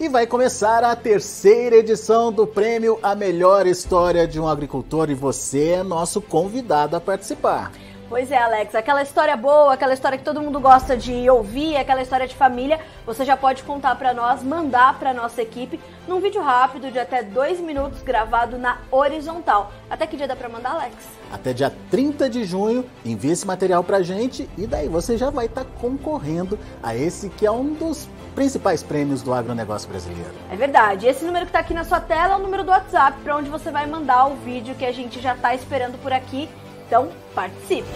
E vai começar a terceira edição do prêmio A Melhor História de um Agricultor e você é nosso convidado a participar. Pois é, Alex. Aquela história boa, aquela história que todo mundo gosta de ouvir, aquela história de família, você já pode contar para nós, mandar para nossa equipe num vídeo rápido de até dois minutos gravado na horizontal. Até que dia dá para mandar, Alex? Até dia 30 de junho, envie esse material pra gente e daí você já vai estar tá concorrendo a esse que é um dos principais prêmios do agronegócio brasileiro. É verdade. Esse número que tá aqui na sua tela é o número do WhatsApp para onde você vai mandar o vídeo que a gente já tá esperando por aqui então, participe!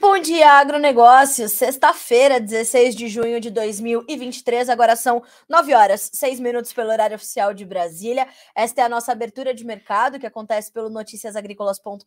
bom dia, agronegócios. Sexta-feira, 16 de junho de 2023. Agora são 9 horas, 6 minutos pelo horário oficial de Brasília. Esta é a nossa abertura de mercado, que acontece pelo noticiasagricolas.com.br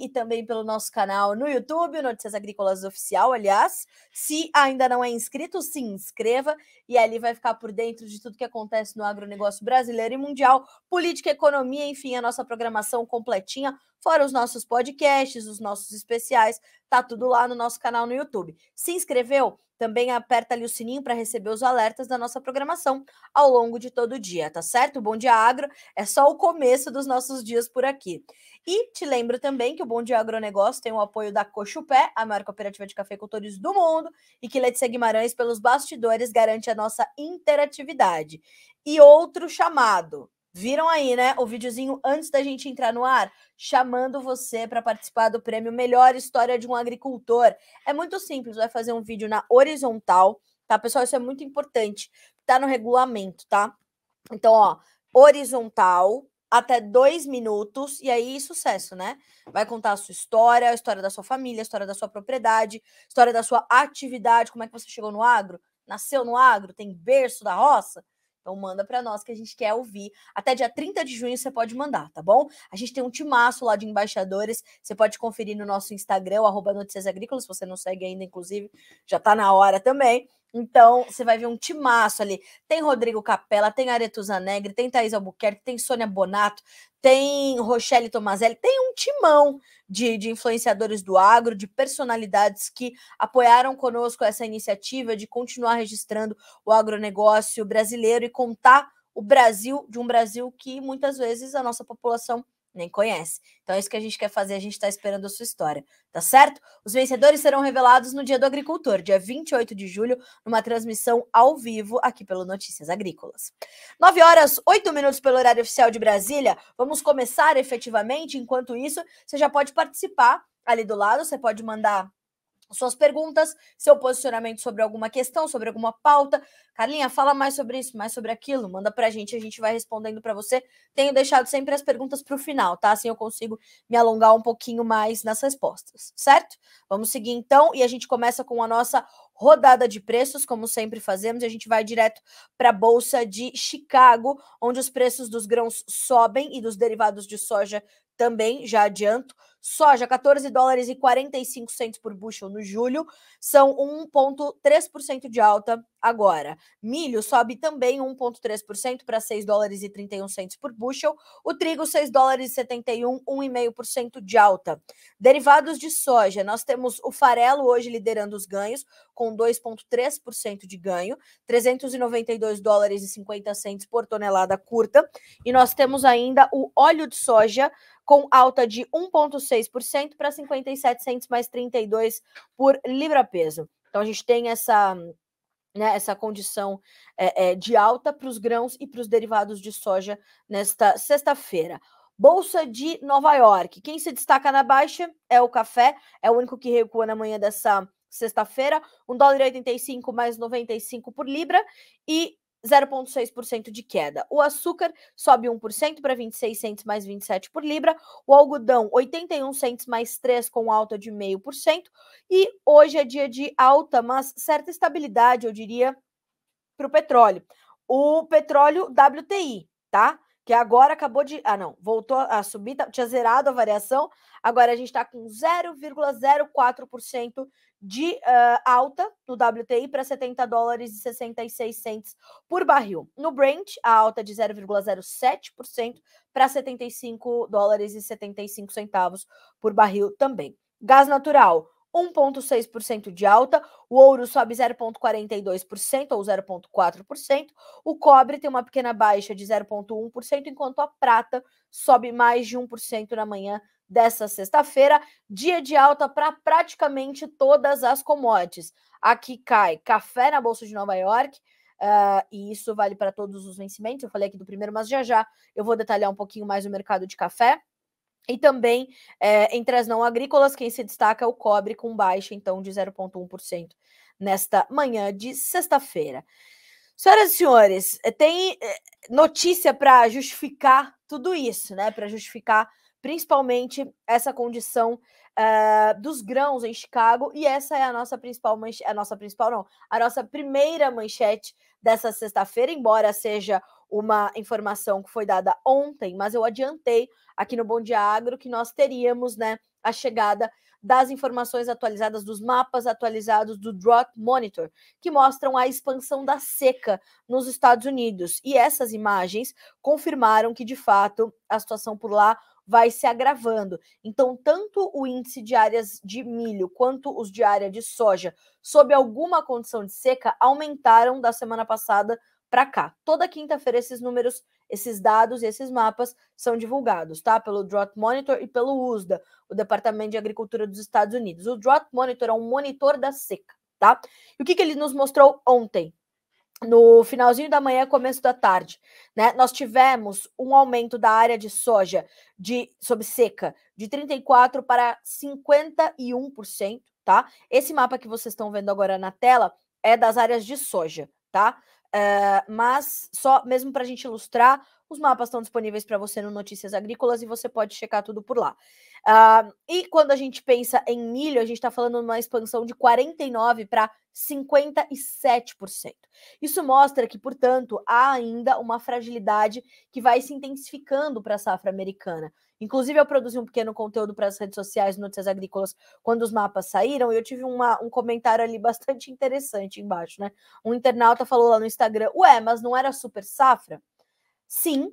e também pelo nosso canal no YouTube, Notícias Agrícolas Oficial, aliás. Se ainda não é inscrito, se inscreva e ali vai ficar por dentro de tudo que acontece no agronegócio brasileiro e mundial, política, economia, enfim, a nossa programação completinha Fora os nossos podcasts, os nossos especiais, tá tudo lá no nosso canal no YouTube. Se inscreveu? Também aperta ali o sininho para receber os alertas da nossa programação ao longo de todo o dia, tá certo? Bom Dia Agro é só o começo dos nossos dias por aqui. E te lembro também que o Bom Dia Agronegócio tem o apoio da Cochupé, a maior cooperativa de cafeicultores do mundo, e que Letícia Guimarães, pelos bastidores, garante a nossa interatividade. E outro chamado, Viram aí, né? O videozinho antes da gente entrar no ar, chamando você para participar do prêmio Melhor História de um Agricultor. É muito simples, vai fazer um vídeo na horizontal, tá, pessoal? Isso é muito importante. Tá no regulamento, tá? Então, ó, horizontal, até dois minutos, e aí sucesso, né? Vai contar a sua história, a história da sua família, a história da sua propriedade, a história da sua atividade, como é que você chegou no agro, nasceu no agro, tem berço da roça. Então manda para nós que a gente quer ouvir. Até dia 30 de junho você pode mandar, tá bom? A gente tem um timaço lá de embaixadores. Você pode conferir no nosso Instagram, arroba Notícias Agrícolas, se você não segue ainda, inclusive, já está na hora também. Então, você vai ver um timaço ali. Tem Rodrigo Capella, tem Aretuza Negre, tem Thaís Albuquerque, tem Sônia Bonato, tem Rochelle Tomazelli, tem um timão de, de influenciadores do agro, de personalidades que apoiaram conosco essa iniciativa de continuar registrando o agronegócio brasileiro e contar o Brasil de um Brasil que muitas vezes a nossa população nem conhece. Então é isso que a gente quer fazer, a gente está esperando a sua história, tá certo? Os vencedores serão revelados no Dia do Agricultor, dia 28 de julho, numa transmissão ao vivo aqui pelo Notícias Agrícolas. 9 horas, 8 minutos pelo horário oficial de Brasília. Vamos começar efetivamente. Enquanto isso, você já pode participar ali do lado, você pode mandar suas perguntas, seu posicionamento sobre alguma questão, sobre alguma pauta. Carlinha, fala mais sobre isso, mais sobre aquilo, manda para a gente, a gente vai respondendo para você. Tenho deixado sempre as perguntas para o final, tá? Assim eu consigo me alongar um pouquinho mais nas respostas, certo? Vamos seguir então e a gente começa com a nossa rodada de preços, como sempre fazemos, e a gente vai direto para a bolsa de Chicago, onde os preços dos grãos sobem e dos derivados de soja também, já adianto Soja, 14 dólares e 45 centos por bushel no julho, são 1,3% de alta agora. Milho sobe também 1,3% para 6 dólares e 31 centos por bushel. O trigo, 6 dólares e 71, 1,5% de alta. Derivados de soja, nós temos o farelo hoje liderando os ganhos, com 2,3% de ganho, 392 dólares e 50 centos por tonelada curta. E nós temos ainda o óleo de soja com alta de 1,6%. 56% para 57 mais 32 por libra peso. Então a gente tem essa né, essa condição é, é, de alta para os grãos e para os derivados de soja nesta sexta-feira. Bolsa de Nova York. Quem se destaca na baixa é o café, é o único que recua na manhã dessa sexta-feira, 1 dólar e 85 mais 95 por libra, e 0,6% de queda. O açúcar sobe 1% para 26 centes mais 27 por libra. O algodão, 81 centes mais 3, com alta de 0,5%. E hoje é dia de alta, mas certa estabilidade, eu diria, para o petróleo. O petróleo WTI, tá? Que agora acabou de. Ah, não, voltou a subir, tá, tinha zerado a variação. Agora a gente está com 0,04% de uh, alta no WTI para 70 dólares e 66 por barril. No Brent, a alta de 0,07% para 75 dólares e 75 centavos por barril também. Gás natural, 1,6% de alta, o ouro sobe 0,42% ou 0,4%, o cobre tem uma pequena baixa de 0,1%, enquanto a prata sobe mais de 1% na manhã dessa sexta-feira, dia de alta para praticamente todas as commodities. Aqui cai café na Bolsa de Nova York, uh, e isso vale para todos os vencimentos. Eu falei aqui do primeiro, mas já já eu vou detalhar um pouquinho mais o mercado de café. E também, é, entre as não agrícolas, quem se destaca é o cobre, com baixa, então, de 0,1% nesta manhã de sexta-feira. Senhoras e senhores, tem eh, notícia para justificar tudo isso, né? Para justificar principalmente essa condição uh, dos grãos em Chicago, e essa é a nossa principal manchete, a nossa principal não, a nossa primeira manchete dessa sexta-feira, embora seja uma informação que foi dada ontem, mas eu adiantei aqui no Bom Dia Agro que nós teríamos, né, a chegada das informações atualizadas, dos mapas atualizados do Drought Monitor, que mostram a expansão da seca nos Estados Unidos. E essas imagens confirmaram que, de fato, a situação por lá vai se agravando. Então, tanto o índice de áreas de milho quanto os de área de soja, sob alguma condição de seca, aumentaram da semana passada para cá. Toda quinta-feira esses números, esses dados e esses mapas são divulgados, tá? Pelo Drought Monitor e pelo USDA, o Departamento de Agricultura dos Estados Unidos. O Drought Monitor é um monitor da seca, tá? E o que, que ele nos mostrou ontem? no finalzinho da manhã, começo da tarde, né? Nós tivemos um aumento da área de soja de sob seca de 34 para 51%, tá? Esse mapa que vocês estão vendo agora na tela é das áreas de soja, tá? Uh, mas só mesmo para a gente ilustrar os mapas estão disponíveis para você no Notícias Agrícolas e você pode checar tudo por lá. Uh, e quando a gente pensa em milho, a gente está falando de uma expansão de 49% para 57%. Isso mostra que, portanto, há ainda uma fragilidade que vai se intensificando para a safra americana. Inclusive, eu produzi um pequeno conteúdo para as redes sociais Notícias Agrícolas quando os mapas saíram, e eu tive uma, um comentário ali bastante interessante embaixo, né? Um internauta falou lá no Instagram: Ué, mas não era super safra? sim,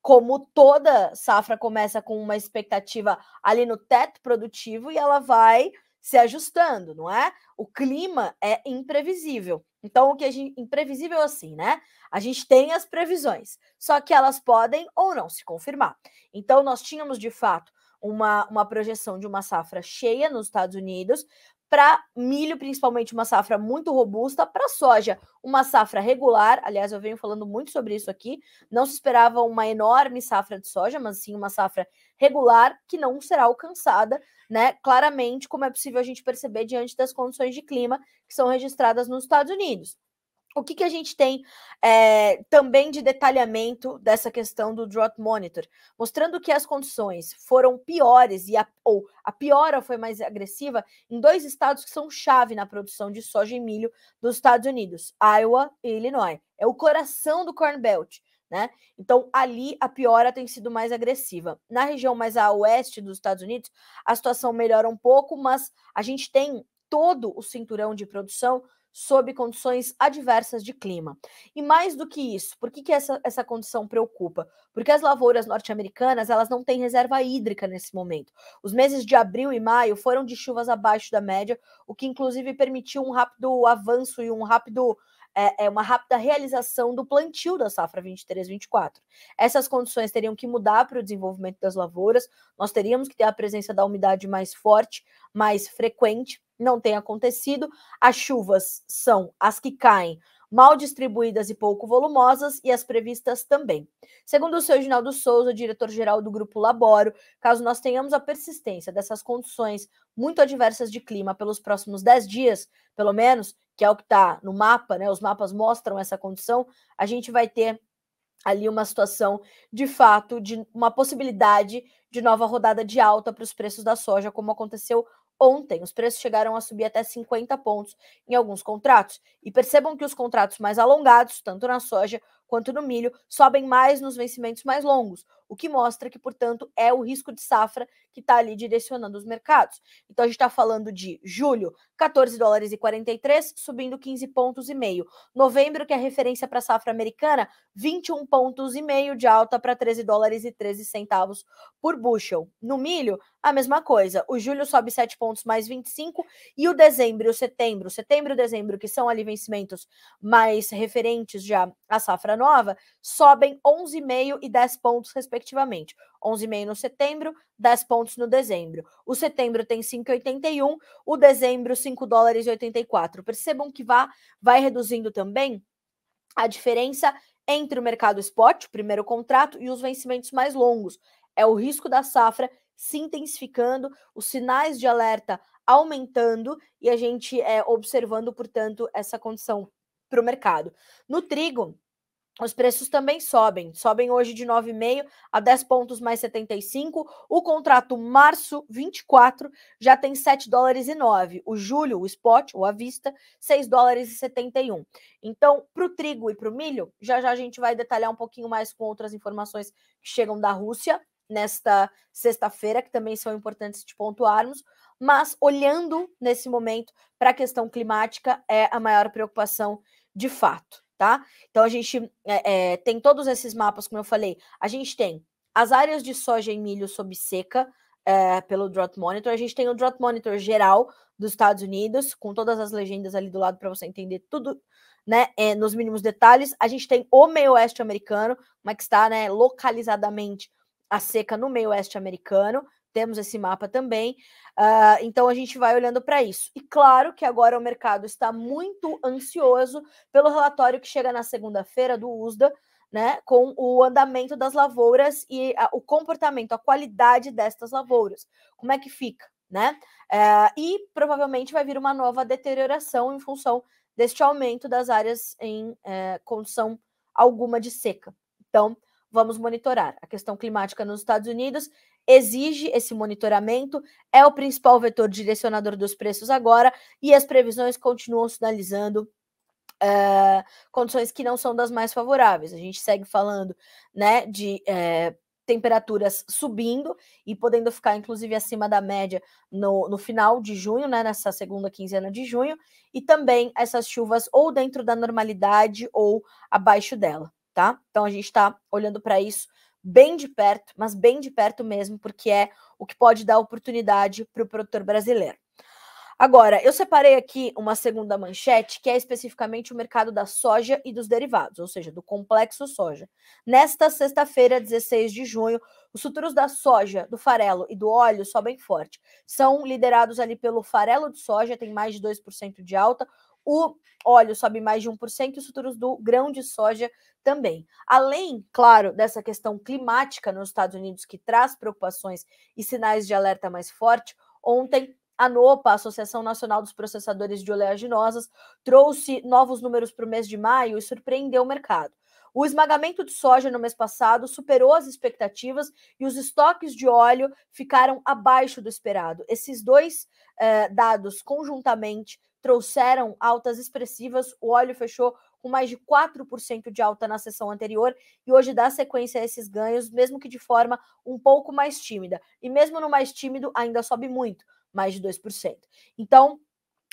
como toda safra começa com uma expectativa ali no teto produtivo e ela vai se ajustando, não é? O clima é imprevisível. Então, o que a gente. Imprevisível assim, né? A gente tem as previsões, só que elas podem ou não se confirmar. Então, nós tínhamos de fato uma, uma projeção de uma safra cheia nos Estados Unidos, para milho, principalmente uma safra muito robusta, para soja, uma safra regular. Aliás, eu venho falando muito sobre isso aqui. Não se esperava uma enorme safra de soja, mas sim uma safra regular que não será alcançada, né? Claramente, como é possível a gente perceber diante das condições de clima que são registradas nos Estados Unidos o que, que a gente tem é, também de detalhamento dessa questão do drought monitor, mostrando que as condições foram piores e a, ou a piora foi mais agressiva em dois estados que são chave na produção de soja e milho dos Estados Unidos, Iowa e Illinois. É o coração do Corn Belt. Né? Então, ali a piora tem sido mais agressiva. Na região mais a oeste dos Estados Unidos, a situação melhora um pouco, mas a gente tem todo o cinturão de produção sob condições adversas de clima. E mais do que isso, por que, que essa, essa condição preocupa? Porque as lavouras norte-americanas elas não têm reserva hídrica nesse momento. Os meses de abril e maio foram de chuvas abaixo da média, o que inclusive permitiu um rápido avanço e um rápido é, é uma rápida realização do plantio da safra 23-24. Essas condições teriam que mudar para o desenvolvimento das lavouras, nós teríamos que ter a presença da umidade mais forte, mais frequente, não tem acontecido. As chuvas são as que caem, mal distribuídas e pouco volumosas, e as previstas também. Segundo o seu Reginaldo Souza, diretor-geral do Grupo Laboro, caso nós tenhamos a persistência dessas condições muito adversas de clima pelos próximos 10 dias, pelo menos, que é o que está no mapa, né? Os mapas mostram essa condição, a gente vai ter ali uma situação de fato de uma possibilidade de nova rodada de alta para os preços da soja, como aconteceu ontem. Os preços chegaram a subir até 50 pontos em alguns contratos. E percebam que os contratos mais alongados, tanto na soja quanto no milho, sobem mais nos vencimentos mais longos, o que mostra que, portanto, é o risco de safra que está ali direcionando os mercados. Então a gente está falando de julho, 14 dólares e 43, subindo 15 pontos e meio. Novembro, que é referência para a safra americana, 21 pontos e meio de alta para 13 dólares e 13 centavos por bushel. No milho, a mesma coisa. O julho sobe 7 pontos mais 25 e o dezembro e o setembro, setembro e dezembro, que são ali vencimentos mais referentes já à safra nova, sobem 11,5 e 10 pontos respectivamente respectivamente. 11,5 no setembro, 10 pontos no dezembro. O setembro tem 5,81, o dezembro 5 dólares e 84. Percebam que vá, vai reduzindo também a diferença entre o mercado spot, o primeiro contrato, e os vencimentos mais longos. É o risco da safra se intensificando, os sinais de alerta aumentando e a gente é, observando, portanto, essa condição para o mercado. No trigo, os preços também sobem, sobem hoje de 9,5 a 10 pontos mais 75. O contrato março 24 já tem 7 dólares e 9. O julho, o spot, ou à vista, 6 dólares e 71. Então, para o trigo e para o milho, já já a gente vai detalhar um pouquinho mais com outras informações que chegam da Rússia nesta sexta-feira, que também são importantes de pontuarmos. Mas olhando nesse momento para a questão climática, é a maior preocupação de fato tá? Então a gente é, é, tem todos esses mapas, como eu falei. A gente tem as áreas de soja e milho sob seca é, pelo Drought Monitor. A gente tem o Drought Monitor geral dos Estados Unidos, com todas as legendas ali do lado para você entender tudo, né? É, nos mínimos detalhes. A gente tem o meio oeste americano, mas que está né, localizadamente a seca no meio oeste americano temos esse mapa também. Uh, então a gente vai olhando para isso. E claro que agora o mercado está muito ansioso pelo relatório que chega na segunda-feira do USDA, né, com o andamento das lavouras e a, o comportamento, a qualidade destas lavouras. Como é que fica, né? Uh, e provavelmente vai vir uma nova deterioração em função deste aumento das áreas em uh, condição alguma de seca. Então, vamos monitorar. A questão climática nos Estados Unidos exige esse monitoramento, é o principal vetor direcionador dos preços agora e as previsões continuam sinalizando. Eh, condições que não são das mais favoráveis. A gente segue falando né, de eh, temperaturas subindo e podendo ficar, inclusive, acima da média no, no, final de junho, né, nessa segunda quinzena de junho, e também essas chuvas ou dentro da normalidade ou abaixo dela tá? Então a gente está olhando para isso bem de perto, mas bem de perto mesmo, porque é o que pode dar oportunidade para o produtor brasileiro. Agora, eu separei aqui uma segunda manchete, que é especificamente o mercado da soja e dos derivados, ou seja, do complexo soja. Nesta sexta-feira, 16 de junho, os futuros da soja, do farelo e do óleo sobem forte. São liderados ali pelo farelo de soja, tem mais de 2% de alta, o óleo sobe mais de 1% e os futuros do grão de soja também. Além, claro, dessa questão climática nos Estados Unidos que traz preocupações e sinais de alerta mais forte, ontem a ANOPA, a Associação Nacional dos Processadores de Oleaginosas, trouxe novos números para o mês de maio e surpreendeu o mercado. O esmagamento de soja no mês passado superou as expectativas e os estoques de óleo ficaram abaixo do esperado. Esses dois eh, dados, conjuntamente, trouxeram altas expressivas. O óleo fechou com mais de 4% de alta na sessão anterior e hoje dá sequência a esses ganhos, mesmo que de forma um pouco mais tímida. E mesmo no mais tímido, ainda sobe muito, mais de 2%. Então,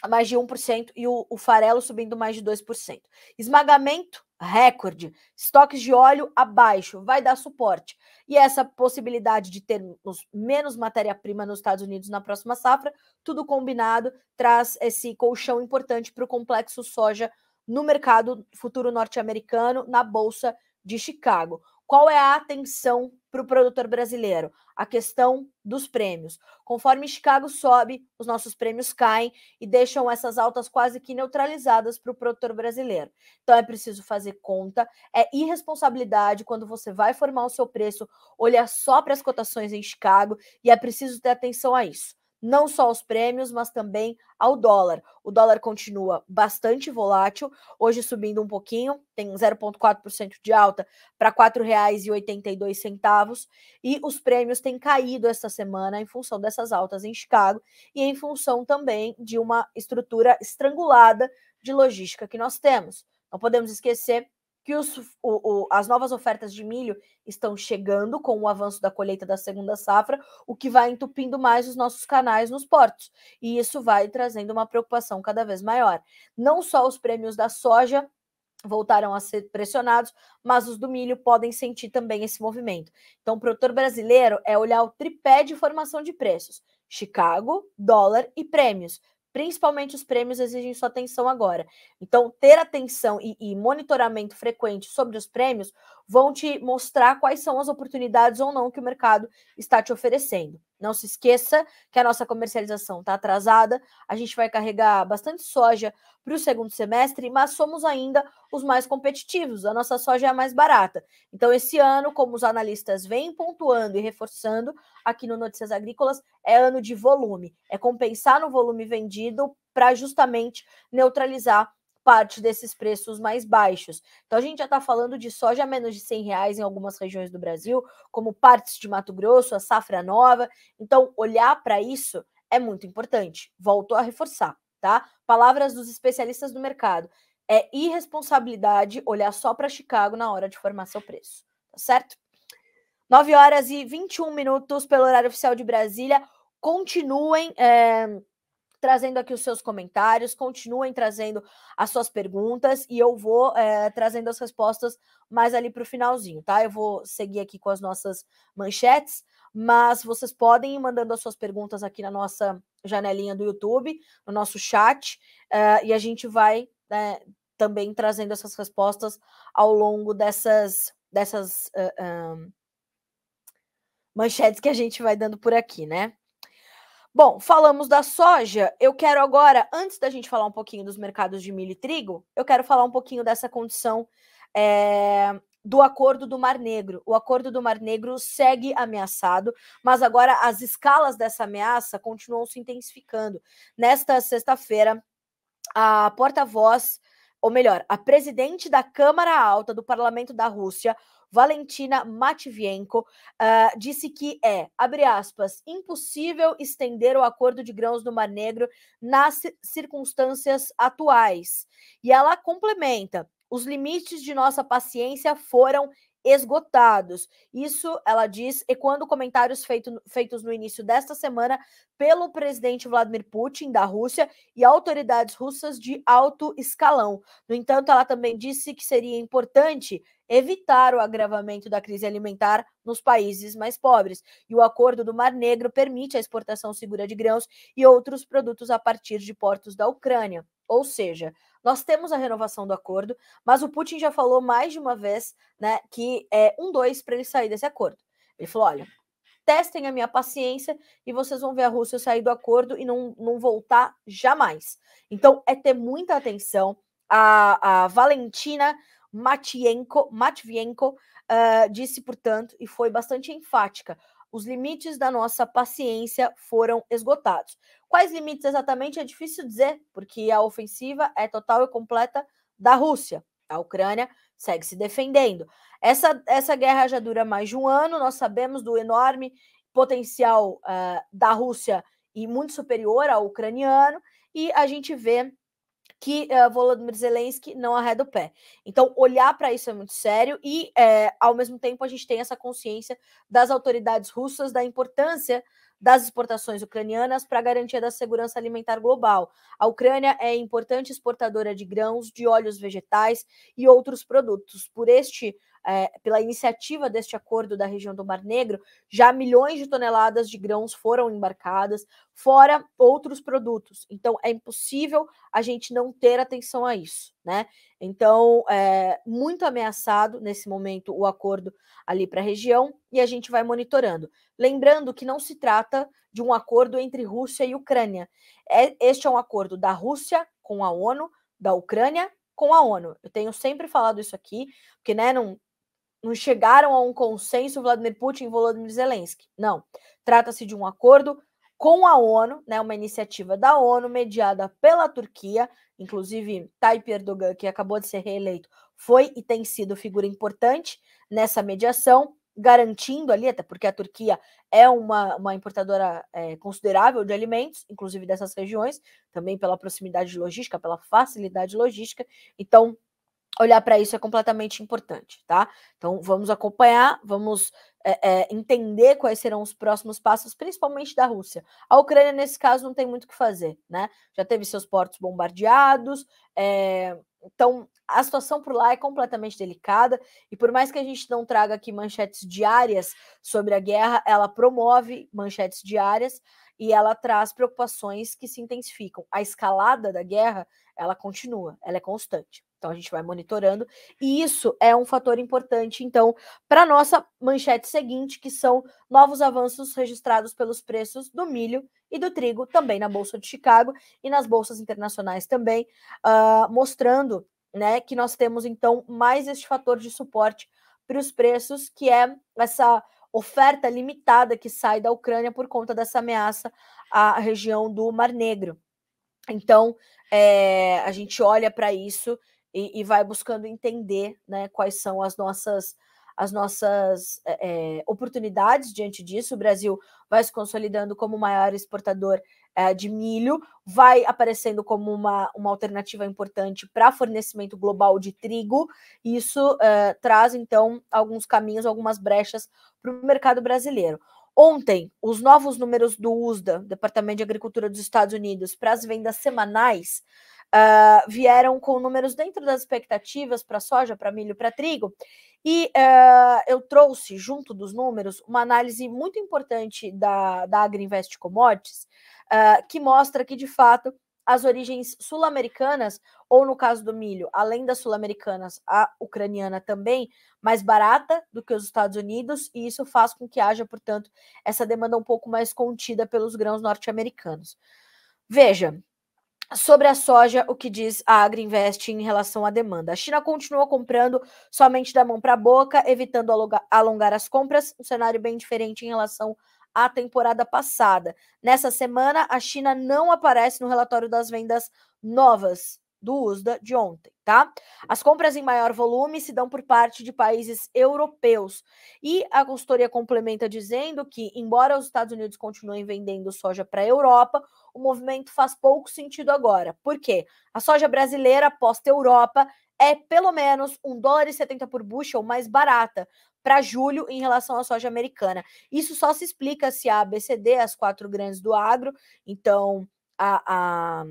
mais de 1% e o, o farelo subindo mais de 2%. Esmagamento recorde, estoques de óleo abaixo, vai dar suporte. E essa possibilidade de termos menos matéria-prima nos Estados Unidos na próxima safra, tudo combinado, traz esse colchão importante para o complexo soja no mercado futuro norte-americano, na Bolsa de Chicago. Qual é a atenção para o produtor brasileiro? A questão dos prêmios. Conforme Chicago sobe, os nossos prêmios caem e deixam essas altas quase que neutralizadas para o produtor brasileiro. Então é preciso fazer conta, é irresponsabilidade quando você vai formar o seu preço, olhar só para as cotações em Chicago e é preciso ter atenção a isso não só aos prêmios, mas também ao dólar. O dólar continua bastante volátil, hoje subindo um pouquinho, tem 0,4% de alta para R$ 4,82, e os prêmios têm caído esta semana em função dessas altas em Chicago e em função também de uma estrutura estrangulada de logística que nós temos. Não podemos esquecer que os, o, o, as novas ofertas de milho estão chegando com o avanço da colheita da segunda safra, o que vai entupindo mais os nossos canais nos portos. E isso vai trazendo uma preocupação cada vez maior. Não só os prêmios da soja voltaram a ser pressionados, mas os do milho podem sentir também esse movimento. Então, o produtor brasileiro é olhar o tripé de formação de preços: Chicago, dólar e prêmios, principalmente os prêmios exigem sua atenção agora. Então, ter atenção e, e monitoramento frequente sobre os prêmios vão te mostrar quais são as oportunidades ou não que o mercado está te oferecendo. Não se esqueça que a nossa comercialização está atrasada, a gente vai carregar bastante soja para o segundo semestre, mas somos ainda os mais competitivos, a nossa soja é a mais barata. Então, esse ano, como os analistas vêm pontuando e reforçando aqui no Notícias Agrícolas, é ano de volume, é compensar no volume vendido para justamente neutralizar parte desses preços mais baixos. Então a gente já está falando de soja a menos de 100 reais em algumas regiões do Brasil, como partes de Mato Grosso, a safra nova. Então olhar para isso é muito importante. Volto a reforçar, tá? Palavras dos especialistas do mercado. É irresponsabilidade olhar só para Chicago na hora de formar seu preço, tá certo? 9 horas e 21 minutos pelo horário oficial de Brasília. Continuem. É trazendo aqui os seus comentários, continuem trazendo as suas perguntas e eu vou é, trazendo as respostas mais ali para o finalzinho, tá? Eu vou seguir aqui com as nossas manchetes, mas vocês podem ir mandando as suas perguntas aqui na nossa janelinha do YouTube, no nosso chat, é, e a gente vai né, também trazendo essas respostas ao longo dessas dessas uh, um, manchetes que a gente vai dando por aqui, né? Bom, falamos da soja. Eu quero agora, antes da gente falar um pouquinho dos mercados de milho e trigo, eu quero falar um pouquinho dessa condição é, do acordo do Mar Negro. O acordo do Mar Negro segue ameaçado, mas agora as escalas dessa ameaça continuam se intensificando. Nesta sexta-feira, a porta-voz ou melhor, a presidente da Câmara Alta do Parlamento da Rússia, Valentina Matvienko, uh, disse que é, abre aspas, impossível estender o acordo de grãos do Mar Negro nas circunstâncias atuais. E ela complementa: os limites de nossa paciência foram esgotados. Isso ela diz, e quando comentários feito, feitos no início desta semana pelo presidente Vladimir Putin da Rússia e autoridades russas de alto escalão. No entanto, ela também disse que seria importante evitar o agravamento da crise alimentar nos países mais pobres. E o acordo do Mar Negro permite a exportação segura de grãos e outros produtos a partir de portos da Ucrânia. Ou seja, nós temos a renovação do acordo, mas o Putin já falou mais de uma vez né, que é um dois para ele sair desse acordo. Ele falou: olha, testem a minha paciência e vocês vão ver a Rússia sair do acordo e não, não voltar jamais. Então, é ter muita atenção. A, a Valentina Matvienko uh, disse, portanto, e foi bastante enfática: os limites da nossa paciência foram esgotados. Quais limites exatamente é difícil dizer, porque a ofensiva é total e completa da Rússia. A Ucrânia segue se defendendo. Essa, essa guerra já dura mais de um ano, nós sabemos do enorme potencial uh, da Rússia e muito superior ao ucraniano, e a gente vê que uh, Volodymyr Zelensky não arreda o pé. Então, olhar para isso é muito sério e, é, ao mesmo tempo, a gente tem essa consciência das autoridades russas da importância das exportações ucranianas para a garantia da segurança alimentar global. A Ucrânia é importante exportadora de grãos, de óleos vegetais e outros produtos. Por este é, pela iniciativa deste acordo da região do Mar Negro, já milhões de toneladas de grãos foram embarcadas, fora outros produtos. Então, é impossível a gente não ter atenção a isso, né? Então, é muito ameaçado nesse momento o acordo ali para a região e a gente vai monitorando. Lembrando que não se trata de um acordo entre Rússia e Ucrânia. É, este é um acordo da Rússia com a ONU, da Ucrânia com a ONU. Eu tenho sempre falado isso aqui, porque né, não, não chegaram a um consenso Vladimir Putin e Volodymyr Zelensky. Não. Trata-se de um acordo com a ONU, né, uma iniciativa da ONU mediada pela Turquia, inclusive Tayyip Erdogan, que acabou de ser reeleito, foi e tem sido figura importante nessa mediação, garantindo ali, até porque a Turquia é uma, uma importadora é, considerável de alimentos, inclusive dessas regiões, também pela proximidade logística, pela facilidade logística, então olhar para isso é completamente importante, tá? Então vamos acompanhar, vamos é, é, entender quais serão os próximos passos, principalmente da Rússia. A Ucrânia, nesse caso, não tem muito o que fazer, né? Já teve seus portos bombardeados, é... então a situação por lá é completamente delicada, e por mais que a gente não traga aqui manchetes diárias sobre a guerra, ela promove manchetes diárias e ela traz preocupações que se intensificam. A escalada da guerra, ela continua, ela é constante. Então a gente vai monitorando. E isso é um fator importante, então, para a nossa manchete seguinte, que são novos avanços registrados pelos preços do milho e do trigo, também na Bolsa de Chicago e nas bolsas internacionais também, uh, mostrando né, que nós temos, então, mais este fator de suporte para os preços, que é essa oferta limitada que sai da Ucrânia por conta dessa ameaça à região do Mar Negro. Então, é, a gente olha para isso e, e vai buscando entender né, quais são as nossas as nossas é, oportunidades diante disso. O Brasil vai se consolidando como maior exportador é, de milho, vai aparecendo como uma, uma alternativa importante para fornecimento global de trigo. Isso é, traz, então, alguns caminhos, algumas brechas para o mercado brasileiro. Ontem, os novos números do USDA, Departamento de Agricultura dos Estados Unidos, para as vendas semanais, uh, vieram com números dentro das expectativas para soja, para milho, para trigo. E uh, eu trouxe, junto dos números, uma análise muito importante da, da Agriinvest Commodities, uh, que mostra que, de fato, as origens sul-americanas, ou no caso do milho, além das sul-americanas, a ucraniana também, mais barata do que os Estados Unidos, e isso faz com que haja, portanto, essa demanda um pouco mais contida pelos grãos norte-americanos. Veja, Sobre a soja, o que diz a Agriinvest em relação à demanda. A China continua comprando somente da mão para a boca, evitando alongar as compras, um cenário bem diferente em relação à temporada passada. Nessa semana, a China não aparece no relatório das vendas novas do USDA de ontem, tá? As compras em maior volume se dão por parte de países europeus. E a consultoria complementa dizendo que, embora os Estados Unidos continuem vendendo soja para a Europa, o movimento faz pouco sentido agora. Por quê? A soja brasileira pós-Europa é pelo menos um dólar e setenta por bushel mais barata para julho em relação à soja americana. Isso só se explica se a ABCD, as quatro grandes do agro, então a, a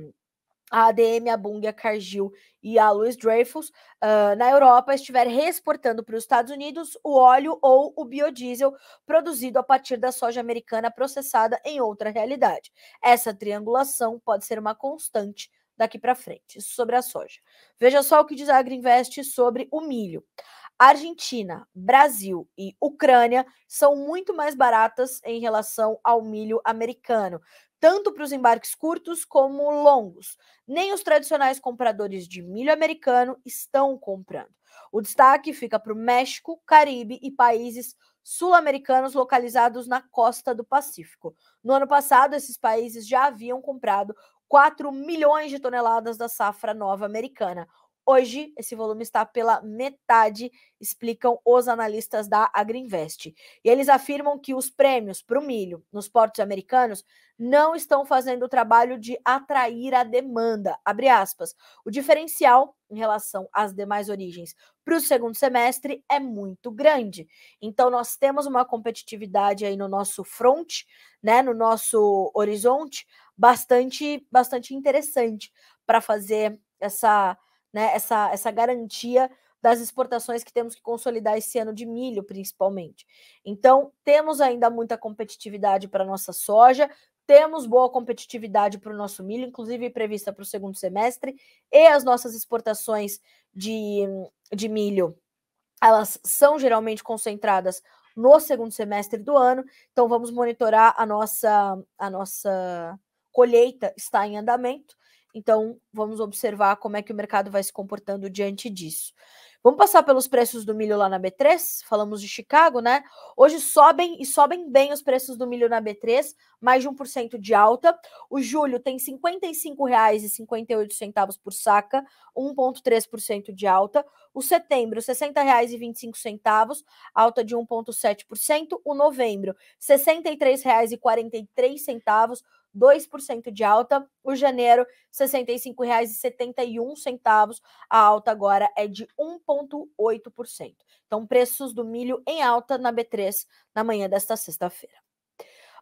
a ADM, a Bung, a Cargill e a Louis Dreyfus uh, na Europa estiver reexportando para os Estados Unidos o óleo ou o biodiesel produzido a partir da soja americana processada em outra realidade. Essa triangulação pode ser uma constante daqui para frente. Isso sobre a soja. Veja só o que diz a Agriinvest sobre o milho. Argentina, Brasil e Ucrânia são muito mais baratas em relação ao milho americano, tanto para os embarques curtos como longos. Nem os tradicionais compradores de milho americano estão comprando. O destaque fica para o México, Caribe e países sul-americanos localizados na costa do Pacífico. No ano passado, esses países já haviam comprado 4 milhões de toneladas da safra nova americana, Hoje, esse volume está pela metade, explicam os analistas da Agriinvest. E eles afirmam que os prêmios para o milho nos portos americanos não estão fazendo o trabalho de atrair a demanda. Abre aspas. O diferencial em relação às demais origens para o segundo semestre é muito grande. Então, nós temos uma competitividade aí no nosso front, né, no nosso horizonte, bastante, bastante interessante para fazer essa né, essa, essa garantia das exportações que temos que consolidar esse ano de milho, principalmente. Então, temos ainda muita competitividade para a nossa soja, temos boa competitividade para o nosso milho, inclusive prevista para o segundo semestre, e as nossas exportações de, de milho, elas são geralmente concentradas no segundo semestre do ano, então vamos monitorar a nossa a nossa colheita está em andamento então, vamos observar como é que o mercado vai se comportando diante disso. Vamos passar pelos preços do milho lá na B3? Falamos de Chicago, né? Hoje sobem e sobem bem os preços do milho na B3, mais de 1% de alta. O julho tem R$ 55,58 por saca, 1,3% de alta. O setembro, R$ 60,25, alta de 1,7%. O novembro, R$ 63,43 2% de alta. O janeiro, R$ 65,71. A alta agora é de 1,8%. Então, preços do milho em alta na B3 na manhã desta sexta-feira.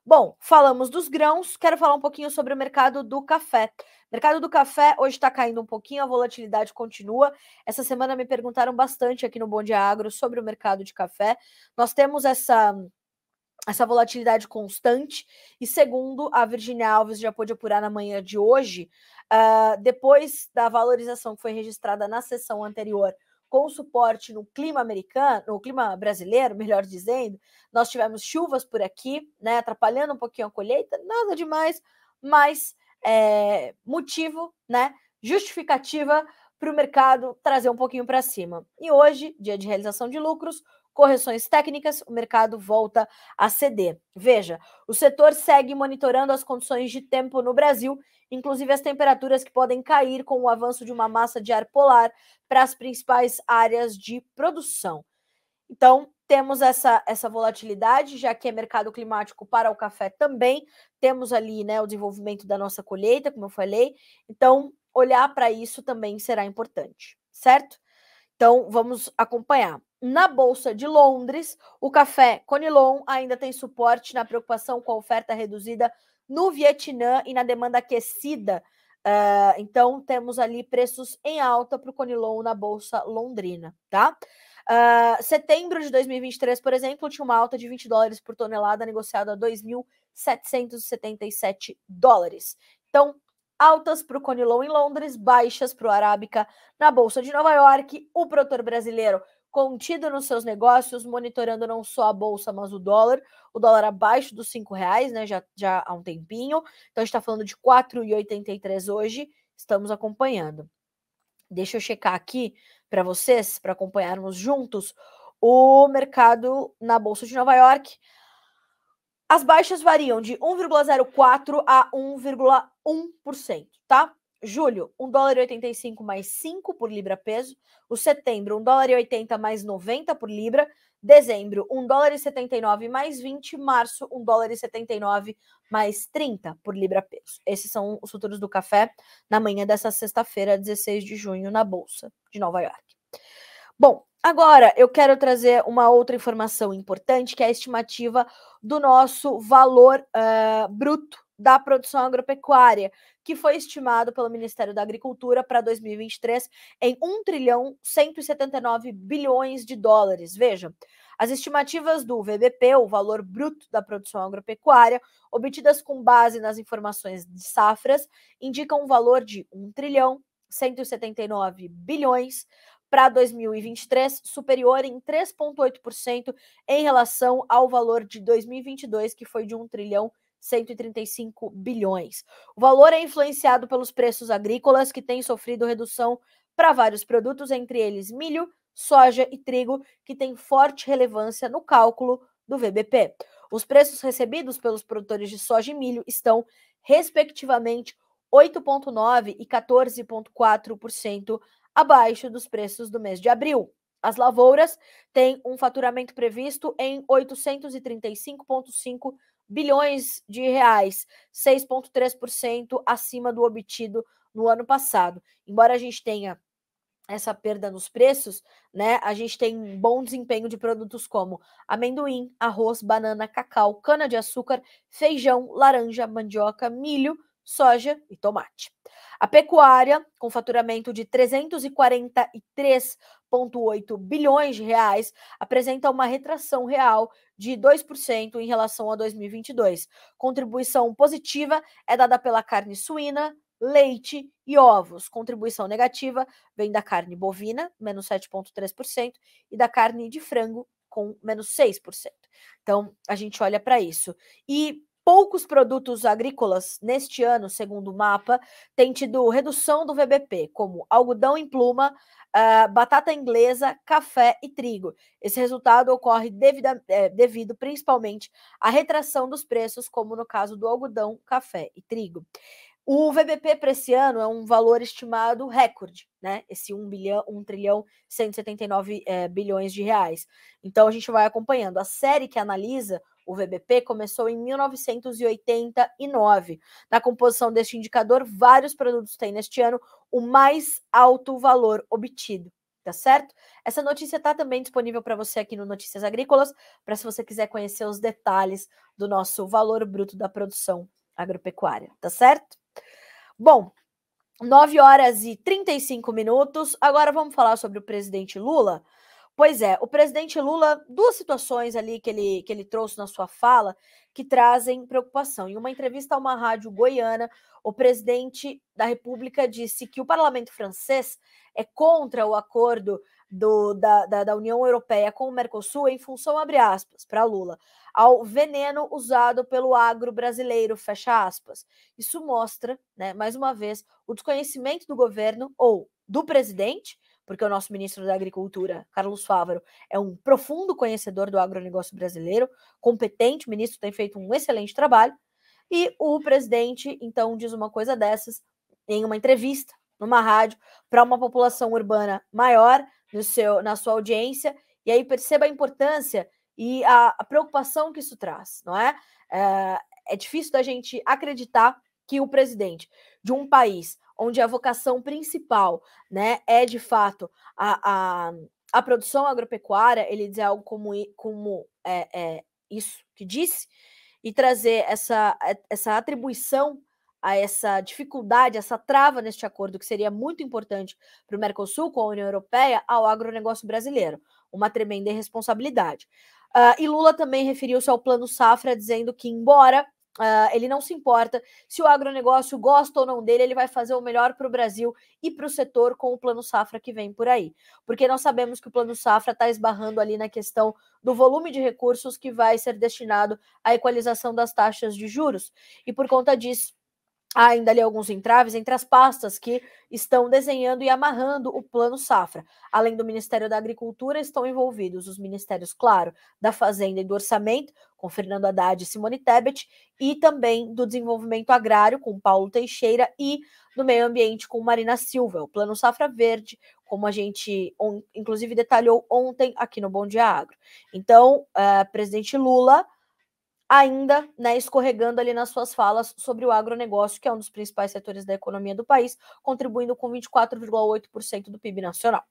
Bom, falamos dos grãos, quero falar um pouquinho sobre o mercado do café. O mercado do café hoje está caindo um pouquinho, a volatilidade continua. Essa semana me perguntaram bastante aqui no Bom Dia Agro sobre o mercado de café. Nós temos essa essa volatilidade constante. E segundo a Virginia Alves já pôde apurar na manhã de hoje, uh, depois da valorização que foi registrada na sessão anterior com suporte no clima americano, no clima brasileiro, melhor dizendo, nós tivemos chuvas por aqui, né, atrapalhando um pouquinho a colheita, nada demais, mas é, motivo, né, justificativa para o mercado trazer um pouquinho para cima. E hoje, dia de realização de lucros, correções técnicas, o mercado volta a ceder. Veja, o setor segue monitorando as condições de tempo no Brasil, inclusive as temperaturas que podem cair com o avanço de uma massa de ar polar para as principais áreas de produção. Então, temos essa, essa volatilidade, já que é mercado climático para o café também. Temos ali né, o desenvolvimento da nossa colheita, como eu falei. Então, olhar para isso também será importante, certo? Então, vamos acompanhar. Na Bolsa de Londres, o café Conilon ainda tem suporte na preocupação com a oferta reduzida no Vietnã e na demanda aquecida. Uh, então, temos ali preços em alta para o Conilon na Bolsa Londrina, tá? Uh, setembro de 2023, por exemplo, tinha uma alta de 20 dólares por tonelada negociada a 2.777 dólares. Então, altas para o Conilon em Londres, baixas para o Arábica na Bolsa de Nova York. O produtor brasileiro contido nos seus negócios, monitorando não só a Bolsa, mas o dólar. O dólar abaixo dos R$ reais, né? Já, já há um tempinho. Então a gente está falando de 4,83 hoje. Estamos acompanhando. Deixa eu checar aqui para vocês, para acompanharmos juntos o mercado na Bolsa de Nova York. As baixas variam de 1,04 a 1,1%, tá? Julho, 1,85 dólar mais 5 por libra peso. O setembro, 1,80 dólar mais 90 por libra. Dezembro, 1,79 dólar mais 20. Março, 1,79 dólar mais 30 por libra peso. Esses são os futuros do café na manhã dessa sexta-feira, 16 de junho, na Bolsa de Nova York. Bom, agora eu quero trazer uma outra informação importante, que é a estimativa do nosso valor uh, bruto da produção agropecuária, que foi estimado pelo Ministério da Agricultura para 2023 em 1 trilhão 179 bilhões de dólares. Veja, as estimativas do VBP, o valor bruto da produção agropecuária, obtidas com base nas informações de safras, indicam um valor de 1 trilhão 179 bilhões para 2023, superior em 3,8% em relação ao valor de 2022, que foi de 1 trilhão 135 bilhões. O valor é influenciado pelos preços agrícolas, que têm sofrido redução para vários produtos, entre eles milho, soja e trigo, que tem forte relevância no cálculo do VBP. Os preços recebidos pelos produtores de soja e milho estão, respectivamente, 8,9% e 14,4% abaixo dos preços do mês de abril. As lavouras têm um faturamento previsto em 835,5 bilhões de reais, 6,3% acima do obtido no ano passado. Embora a gente tenha essa perda nos preços, né? A gente tem um bom desempenho de produtos como amendoim, arroz, banana, cacau, cana-de-açúcar, feijão, laranja, mandioca, milho, soja e tomate. A pecuária, com faturamento de 343,8 bilhões de reais, apresenta uma retração real de 2% em relação a 2022. Contribuição positiva é dada pela carne suína, leite e ovos. Contribuição negativa vem da carne bovina, menos 7,3%, e da carne de frango, com menos 6%. Então, a gente olha para isso. E poucos produtos agrícolas neste ano, segundo o mapa, têm tido redução do VBP, como algodão em pluma, uh, batata inglesa, café e trigo. Esse resultado ocorre devido, a, é, devido principalmente à retração dos preços, como no caso do algodão, café e trigo. O VBP para esse ano é um valor estimado recorde, né? Esse 1 bilhão, 1 trilhão 179 é, eh, bilhões de reais. Então a gente vai acompanhando. A série que analisa o VBP começou em 1989. Na composição deste indicador, vários produtos têm neste ano o mais alto valor obtido tá certo? Essa notícia está também disponível para você aqui no Notícias Agrícolas, para se você quiser conhecer os detalhes do nosso valor bruto da produção agropecuária, tá certo? Bom, 9 horas e 35 minutos. Agora vamos falar sobre o presidente Lula. Pois é, o presidente Lula, duas situações ali que ele, que ele trouxe na sua fala que trazem preocupação. Em uma entrevista a uma rádio goiana, o presidente da República disse que o parlamento francês é contra o acordo do, da, da, da, União Europeia com o Mercosul em função, abre aspas, para Lula, ao veneno usado pelo agro brasileiro, fecha aspas. Isso mostra, né, mais uma vez, o desconhecimento do governo ou do presidente, porque o nosso ministro da Agricultura, Carlos Fávaro, é um profundo conhecedor do agronegócio brasileiro, competente, o ministro tem feito um excelente trabalho, e o presidente, então, diz uma coisa dessas em uma entrevista numa rádio para uma população urbana maior, no seu, na sua audiência, e aí perceba a importância e a, a preocupação que isso traz, não é? é? É difícil da gente acreditar que o presidente de um país onde a vocação principal né, é de fato a, a, a produção agropecuária, ele dizer algo como, como é, é, isso que disse, e trazer essa, essa atribuição a essa dificuldade, essa trava neste acordo, que seria muito importante para o Mercosul com a União Europeia, ao agronegócio brasileiro. Uma tremenda irresponsabilidade. Uh, e Lula também referiu-se ao plano Safra, dizendo que, embora uh, ele não se importa se o agronegócio gosta ou não dele, ele vai fazer o melhor para o Brasil e para o setor com o plano Safra que vem por aí. Porque nós sabemos que o plano Safra está esbarrando ali na questão do volume de recursos que vai ser destinado à equalização das taxas de juros. E por conta disso Há ainda ali alguns entraves entre as pastas que estão desenhando e amarrando o plano safra. Além do Ministério da Agricultura, estão envolvidos os ministérios, claro, da Fazenda e do Orçamento, com Fernando Haddad e Simone Tebet, e também do Desenvolvimento Agrário, com Paulo Teixeira, e do Meio Ambiente, com Marina Silva. O Plano Safra Verde, como a gente, inclusive, detalhou ontem aqui no Bom Dia Agro. Então, uh, presidente Lula ainda né, escorregando ali nas suas falas sobre o agronegócio, que é um dos principais setores da economia do país, contribuindo com 24,8% do PIB nacional.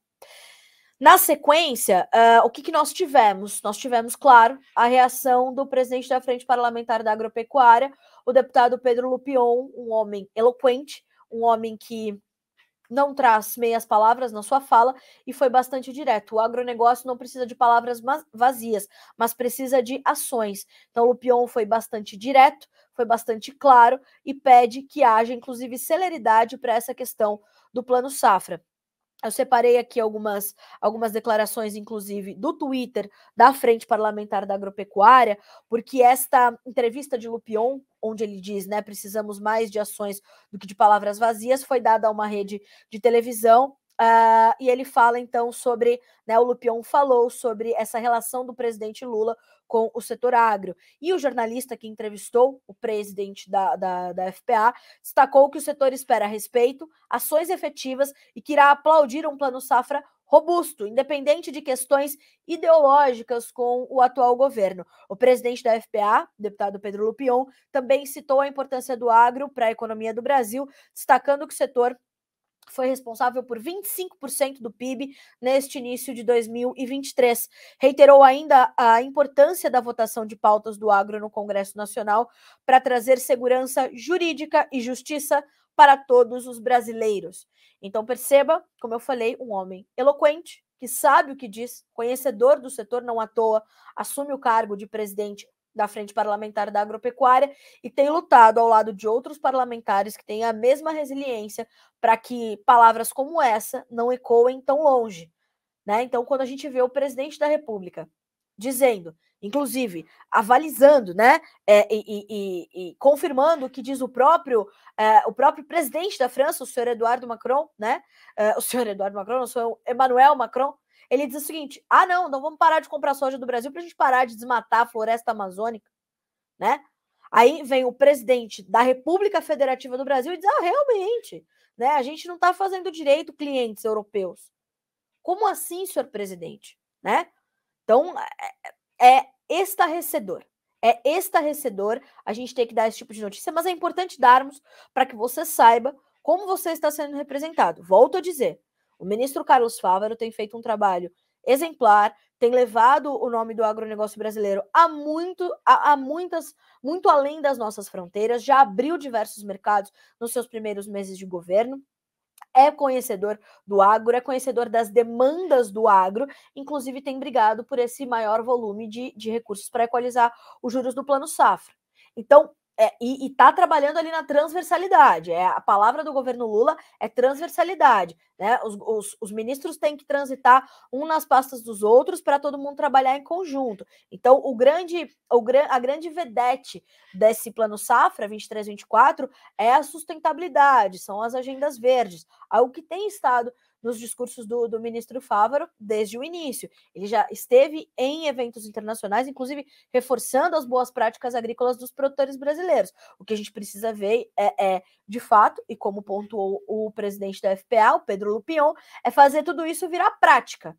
Na sequência, uh, o que, que nós tivemos? Nós tivemos, claro, a reação do presidente da Frente Parlamentar da Agropecuária, o deputado Pedro Lupion, um homem eloquente, um homem que não traz meias palavras na sua fala e foi bastante direto. O agronegócio não precisa de palavras vazias, mas precisa de ações. Então, o Pion foi bastante direto, foi bastante claro e pede que haja, inclusive, celeridade para essa questão do plano safra. Eu separei aqui algumas, algumas declarações, inclusive, do Twitter da Frente Parlamentar da Agropecuária, porque esta entrevista de Lupion onde ele diz, né, precisamos mais de ações do que de palavras vazias, foi dada a uma rede de televisão. Uh, e ele fala então sobre, né, o Lupion falou sobre essa relação do presidente Lula com o setor agro. E o jornalista que entrevistou o presidente da, da, da, FPA destacou que o setor espera respeito, ações efetivas e que irá aplaudir um plano safra robusto, independente de questões ideológicas com o atual governo. O presidente da FPA, deputado Pedro Lupion, também citou a importância do agro para a economia do Brasil, destacando que o setor foi responsável por 25% do PIB neste início de 2023. Reiterou ainda a importância da votação de pautas do agro no Congresso Nacional para trazer segurança jurídica e justiça para todos os brasileiros. Então perceba, como eu falei, um homem eloquente, que sabe o que diz, conhecedor do setor não à toa, assume o cargo de presidente da Frente Parlamentar da Agropecuária e tem lutado ao lado de outros parlamentares que têm a mesma resiliência para que palavras como essa não ecoem tão longe. Né? Então, quando a gente vê o presidente da República dizendo inclusive avalizando, né, é, e, e, e, confirmando o que diz o próprio é, o próprio presidente da França, o senhor Eduardo Macron, né, é, o senhor Eduardo Macron, o senhor Emmanuel Macron, ele diz o seguinte: ah, não, não vamos parar de comprar soja do Brasil para a gente parar de desmatar a floresta amazônica, né? Aí vem o presidente da República Federativa do Brasil e diz: ah, realmente, né? A gente não está fazendo direito clientes europeus. Como assim, senhor presidente, né? Então, é estarrecedor. É estarrecedor a gente ter que dar esse tipo de notícia, mas é importante darmos para que você saiba como você está sendo representado. Volto a dizer, o ministro Carlos Fávaro tem feito um trabalho exemplar, tem levado o nome do agronegócio brasileiro a muito, a, a, muitas, muito além das nossas fronteiras, já abriu diversos mercados nos seus primeiros meses de governo é conhecedor do agro, é conhecedor das demandas do agro, inclusive tem brigado por esse maior volume de, de recursos para equalizar os juros do plano safra. Então, é, e está trabalhando ali na transversalidade. É, a palavra do governo Lula é transversalidade. Né? Os, os, os ministros têm que transitar um nas pastas dos outros para todo mundo trabalhar em conjunto. Então, o grande, o, a grande vedete desse plano Safra 23-24 é a sustentabilidade, são as agendas verdes, algo que tem estado nos discursos do, do ministro Fávaro desde o início. Ele já esteve em eventos internacionais, inclusive reforçando as boas práticas agrícolas dos produtores brasileiros. O que a gente precisa ver é, é de fato, e como pontuou o presidente da FPA, o Pedro Lupion, é fazer tudo isso virar prática.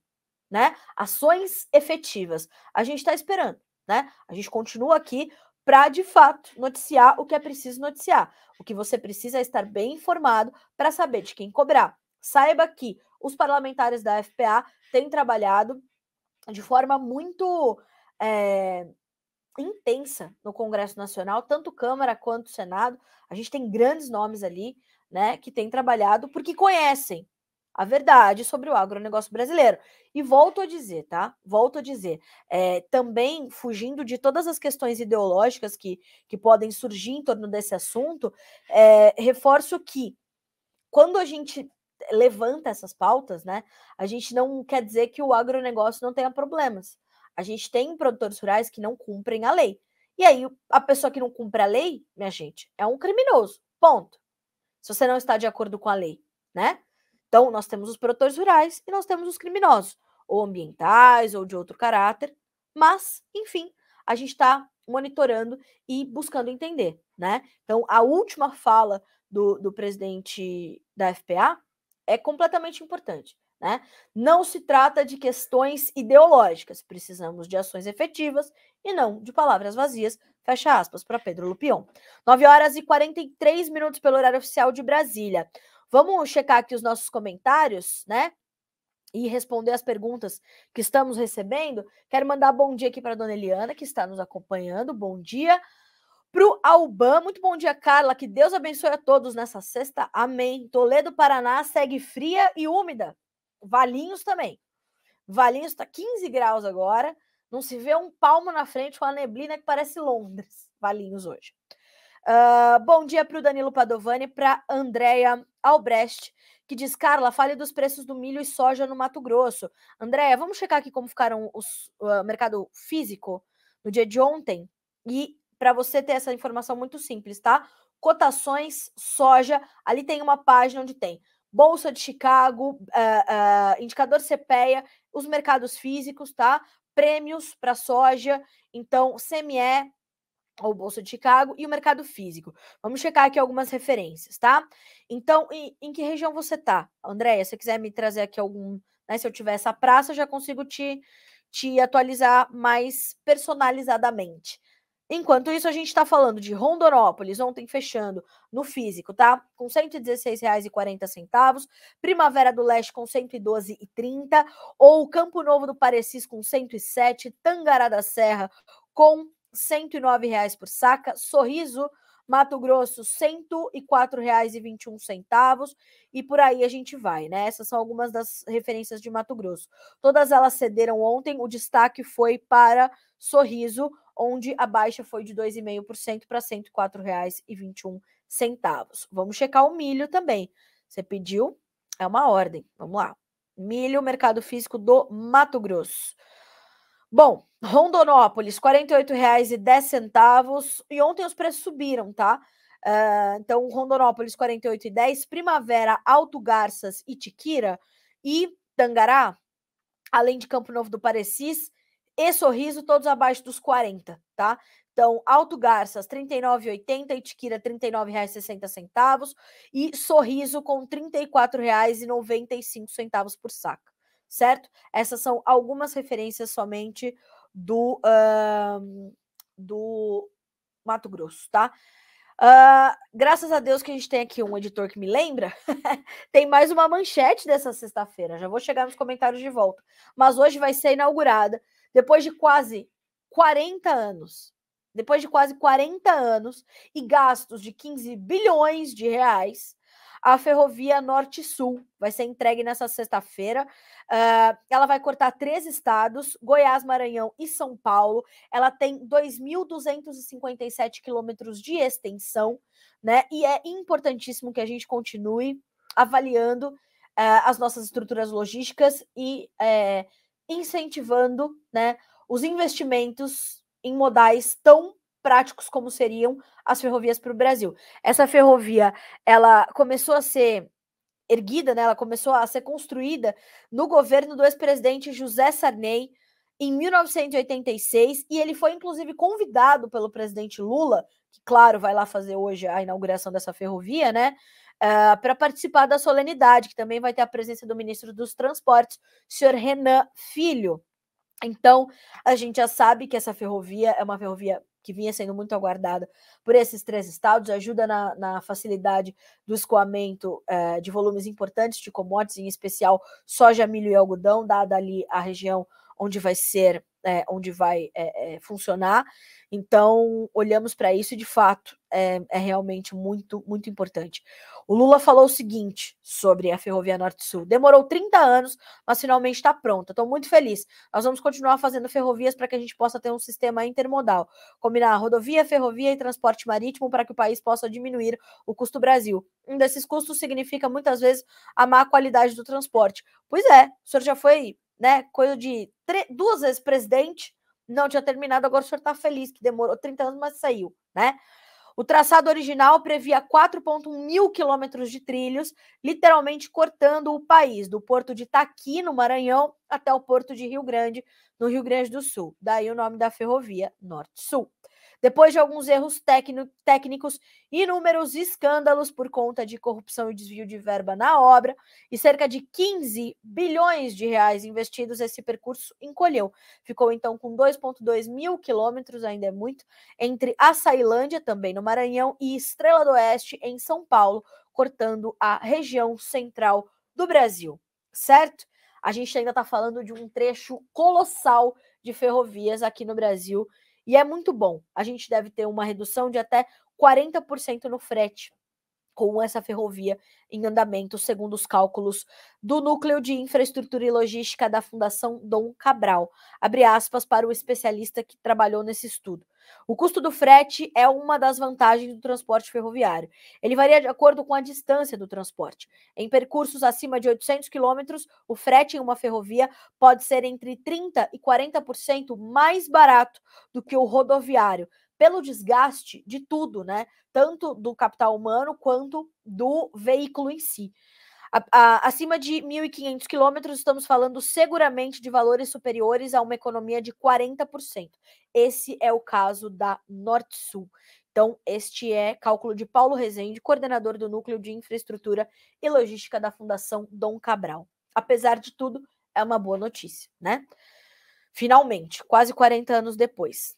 Né? Ações efetivas. A gente está esperando, né? A gente continua aqui para de fato noticiar o que é preciso noticiar. O que você precisa é estar bem informado para saber de quem cobrar, Saiba que os parlamentares da FPA têm trabalhado de forma muito é, intensa no Congresso Nacional, tanto Câmara quanto Senado. A gente tem grandes nomes ali, né, que têm trabalhado porque conhecem a verdade sobre o agronegócio brasileiro. E volto a dizer, tá? Volto a dizer, é, também fugindo de todas as questões ideológicas que, que podem surgir em torno desse assunto, é, reforço que quando a gente levanta essas pautas, né? A gente não quer dizer que o agronegócio não tenha problemas. A gente tem produtores rurais que não cumprem a lei. E aí, a pessoa que não cumpre a lei, minha gente, é um criminoso. Ponto. Se você não está de acordo com a lei, né? Então, nós temos os produtores rurais e nós temos os criminosos, ou ambientais, ou de outro caráter. Mas, enfim, a gente está monitorando e buscando entender, né? Então, a última fala do, do presidente da FPA é completamente importante. Né? Não se trata de questões ideológicas, precisamos de ações efetivas e não de palavras vazias, fecha aspas para Pedro Lupion. 9 horas e 43 minutos pelo horário oficial de Brasília. Vamos checar aqui os nossos comentários, né? E responder as perguntas que estamos recebendo. Quero mandar bom dia aqui para a dona Eliana, que está nos acompanhando. Bom dia para o Alban. Muito bom dia, Carla. Que Deus abençoe a todos nessa sexta. Amém. Toledo, Paraná, segue fria e úmida. Valinhos também. Valinhos está 15 graus agora. Não se vê um palmo na frente com a neblina que parece Londres. Valinhos hoje. Uh, bom dia para o Danilo Padovani, para Andréia Albrecht, que diz: Carla, fale dos preços do milho e soja no Mato Grosso. Andréia, vamos checar aqui como ficaram os uh, mercado físico no dia de ontem e para você ter essa informação muito simples, tá? Cotações, soja, ali tem uma página onde tem Bolsa de Chicago, uh, uh, indicador CPEA, os mercados físicos, tá? Prêmios para soja, então CME, ou Bolsa de Chicago, e o mercado físico. Vamos checar aqui algumas referências, tá? Então, em, em que região você tá? Andréia, se você quiser me trazer aqui algum, né? Se eu tiver essa praça, eu já consigo te, te atualizar mais personalizadamente. Enquanto isso, a gente está falando de Rondonópolis, ontem fechando no físico, tá? Com R$ 116,40, Primavera do Leste com R$ 112,30, ou Campo Novo do Parecis com R$ 107, Tangará da Serra com R$ 109,00 por saca, Sorriso Mato Grosso, R$ 104,21. E por aí a gente vai, né? Essas são algumas das referências de Mato Grosso. Todas elas cederam ontem, o destaque foi para Sorriso, onde a baixa foi de 2,5% para R$ 104,21. Vamos checar o milho também. Você pediu, é uma ordem. Vamos lá. Milho, mercado físico do Mato Grosso. Bom, Rondonópolis, R$ 48,10. E ontem os preços subiram, tá? Uh, então, Rondonópolis, 48,10. Primavera, Alto Garças e E Tangará, além de Campo Novo do Parecis, e Sorriso, todos abaixo dos 40, tá? Então, Alto Garças, R$ 39,80, Itiquira, R$ 39,60 e Sorriso com R$ 34,95 por saco, certo? Essas são algumas referências somente do, uh, do Mato Grosso, tá? Uh, graças a Deus que a gente tem aqui um editor que me lembra. tem mais uma manchete dessa sexta-feira. Já vou chegar nos comentários de volta. Mas hoje vai ser inaugurada depois de quase 40 anos, depois de quase 40 anos e gastos de 15 bilhões de reais, a ferrovia Norte-Sul vai ser entregue nessa sexta-feira. Uh, ela vai cortar três estados: Goiás, Maranhão e São Paulo. Ela tem 2.257 quilômetros de extensão, né? E é importantíssimo que a gente continue avaliando uh, as nossas estruturas logísticas e uh, incentivando né, os investimentos em modais tão práticos como seriam as ferrovias para o Brasil. Essa ferrovia ela começou a ser erguida, né, ela começou a ser construída no governo do ex-presidente José Sarney em 1986 e ele foi inclusive convidado pelo presidente Lula, que claro vai lá fazer hoje a inauguração dessa ferrovia, né? uh, ah, para participar da solenidade, que também vai ter a presença do ministro dos Transportes, senhor Renan Filho. Então, a gente já sabe que essa ferrovia é uma ferrovia que vinha sendo muito aguardada por esses três estados, ajuda na, na facilidade do escoamento eh, de volumes importantes de commodities, em especial soja, milho e algodão, dada ali a região onde vai ser, eh, onde vai eh, funcionar. Então, olhamos para isso e, de fato, é, é realmente muito, muito importante. O Lula falou o seguinte sobre a Ferrovia Norte-Sul: demorou 30 anos, mas finalmente está pronta. Estou muito feliz. Nós vamos continuar fazendo ferrovias para que a gente possa ter um sistema intermodal, combinar rodovia, ferrovia e transporte marítimo para que o país possa diminuir o custo Brasil. Um desses custos significa muitas vezes a má qualidade do transporte. Pois é, o senhor já foi, né, coisa de duas vezes presidente, não tinha terminado, agora o senhor está feliz que demorou 30 anos, mas saiu, né? O traçado original previa 4,1 mil quilômetros de trilhos, literalmente cortando o país, do porto de Taqui, no Maranhão, até o porto de Rio Grande, no Rio Grande do Sul. Daí o nome da ferrovia Norte-Sul depois de alguns erros técnicos, inúmeros escândalos por conta de corrupção e desvio de verba na obra, e cerca de 15 bilhões de reais investidos, esse percurso encolheu. Ficou então com 2,2 mil quilômetros, ainda é muito, entre Açailândia, também no Maranhão, e Estrela do Oeste, em São Paulo, cortando a região central do Brasil, certo? A gente ainda está falando de um trecho colossal de ferrovias aqui no Brasil e é muito bom. A gente deve ter uma redução de até 40% no frete com essa ferrovia em andamento, segundo os cálculos do Núcleo de Infraestrutura e Logística da Fundação Dom Cabral. Abre aspas para o especialista que trabalhou nesse estudo. O custo do frete é uma das vantagens do transporte ferroviário. Ele varia de acordo com a distância do transporte. Em percursos acima de 800 quilômetros, o frete em uma ferrovia pode ser entre 30% e 40% mais barato do que o rodoviário, pelo desgaste de tudo, né? Tanto do capital humano quanto do veículo em si. A, a, acima de 1.500 quilômetros, estamos falando seguramente de valores superiores a uma economia de 40%. Esse é o caso da Norte-Sul. Então, este é cálculo de Paulo Rezende, coordenador do Núcleo de Infraestrutura e Logística da Fundação Dom Cabral. Apesar de tudo, é uma boa notícia, né? Finalmente, quase 40 anos depois.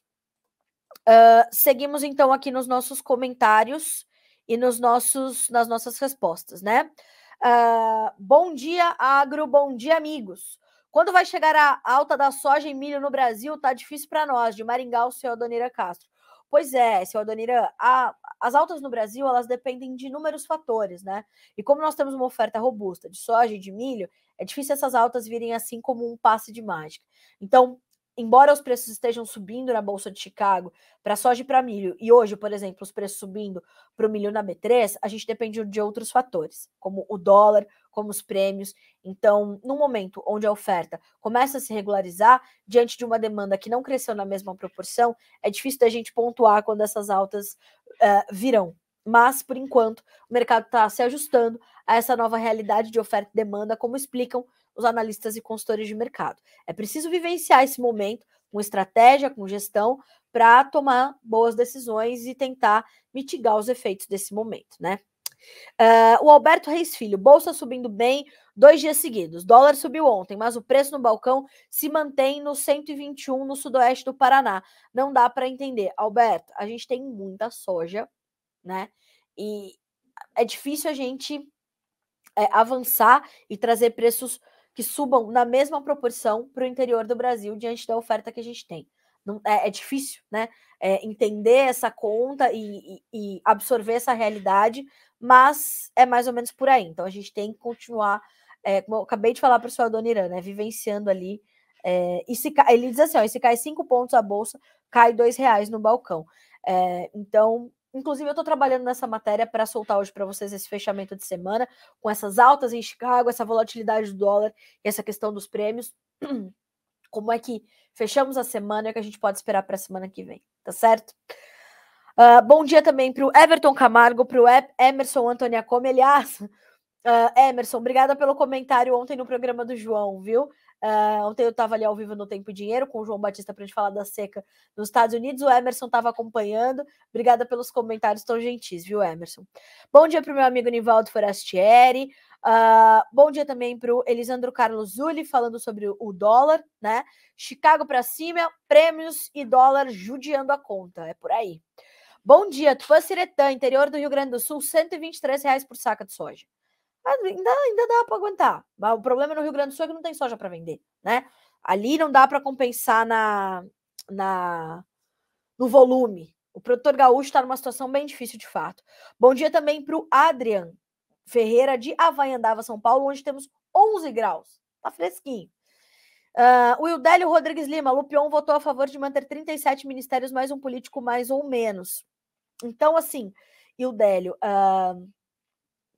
Uh, seguimos então aqui nos nossos comentários e nos nossos, nas nossas respostas, né? Ah, bom dia, agro, bom dia, amigos. Quando vai chegar a alta da soja e milho no Brasil, tá difícil para nós, de Maringá, o seu Adonira Castro. Pois é, seu Adonira, a, as altas no Brasil, elas dependem de inúmeros fatores, né? E como nós temos uma oferta robusta de soja e de milho, é difícil essas altas virem assim como um passe de mágica. Então, embora os preços estejam subindo na Bolsa de Chicago para soja e para milho, e hoje, por exemplo, os preços subindo para o milho na B3, a gente depende de outros fatores, como o dólar, como os prêmios. Então, no momento onde a oferta começa a se regularizar, diante de uma demanda que não cresceu na mesma proporção, é difícil da gente pontuar quando essas altas uh, virão. Mas, por enquanto, o mercado está se ajustando a essa nova realidade de oferta e demanda, como explicam os analistas e consultores de mercado. É preciso vivenciar esse momento com estratégia, com gestão, para tomar boas decisões e tentar mitigar os efeitos desse momento, né? Uh, o Alberto Reis Filho, bolsa subindo bem dois dias seguidos. Dólar subiu ontem, mas o preço no balcão se mantém no 121 no sudoeste do Paraná. Não dá para entender. Alberto, a gente tem muita soja, né? E é difícil a gente é, avançar e trazer preços que subam na mesma proporção para o interior do Brasil diante da oferta que a gente tem. Não, é, é, difícil, né? É, entender essa conta e, e, e, absorver essa realidade, mas é mais ou menos por aí. Então a gente tem que continuar, é, como eu acabei de falar para o senhor do Irã, né? Vivenciando ali. É, e se ele diz assim: ó, se cai cinco pontos a bolsa, cai dois reais no balcão. É, então Inclusive, eu estou trabalhando nessa matéria para soltar hoje para vocês esse fechamento de semana, com essas altas em Chicago, essa volatilidade do dólar e essa questão dos prêmios. Como é que fechamos a semana e o que a gente pode esperar para a semana que vem, tá certo? Uh, bom dia também para o Everton Camargo, para o Emerson Antônia Come. Aliás, uh, Emerson, obrigada pelo comentário ontem no programa do João, viu? Uh, ontem eu estava ali ao vivo no Tempo e Dinheiro com o João Batista para a gente falar da seca nos Estados Unidos. O Emerson estava acompanhando. Obrigada pelos comentários tão gentis, viu, Emerson? Bom dia para o meu amigo Nivaldo Forastieri. Uh, bom dia também para o Elisandro Carlos Zulli falando sobre o dólar, né? Chicago para cima, prêmios e dólar judiando a conta. É por aí. Bom dia, Tupã Siretã, interior do Rio Grande do Sul, R$ 123 reais por saca de soja ainda, ainda dá para aguentar. O problema no Rio Grande do Sul é que não tem soja para vender, né? Ali não dá para compensar na, na no volume. O produtor gaúcho está numa situação bem difícil, de fato. Bom dia também para o Adrian Ferreira de Havaiandava, São Paulo, onde temos 11 graus. Tá fresquinho. Uh, o Ildélio Rodrigues Lima, Lupion votou a favor de manter 37 ministérios, mais um político mais ou menos. Então, assim, Ildélio, uh, ah,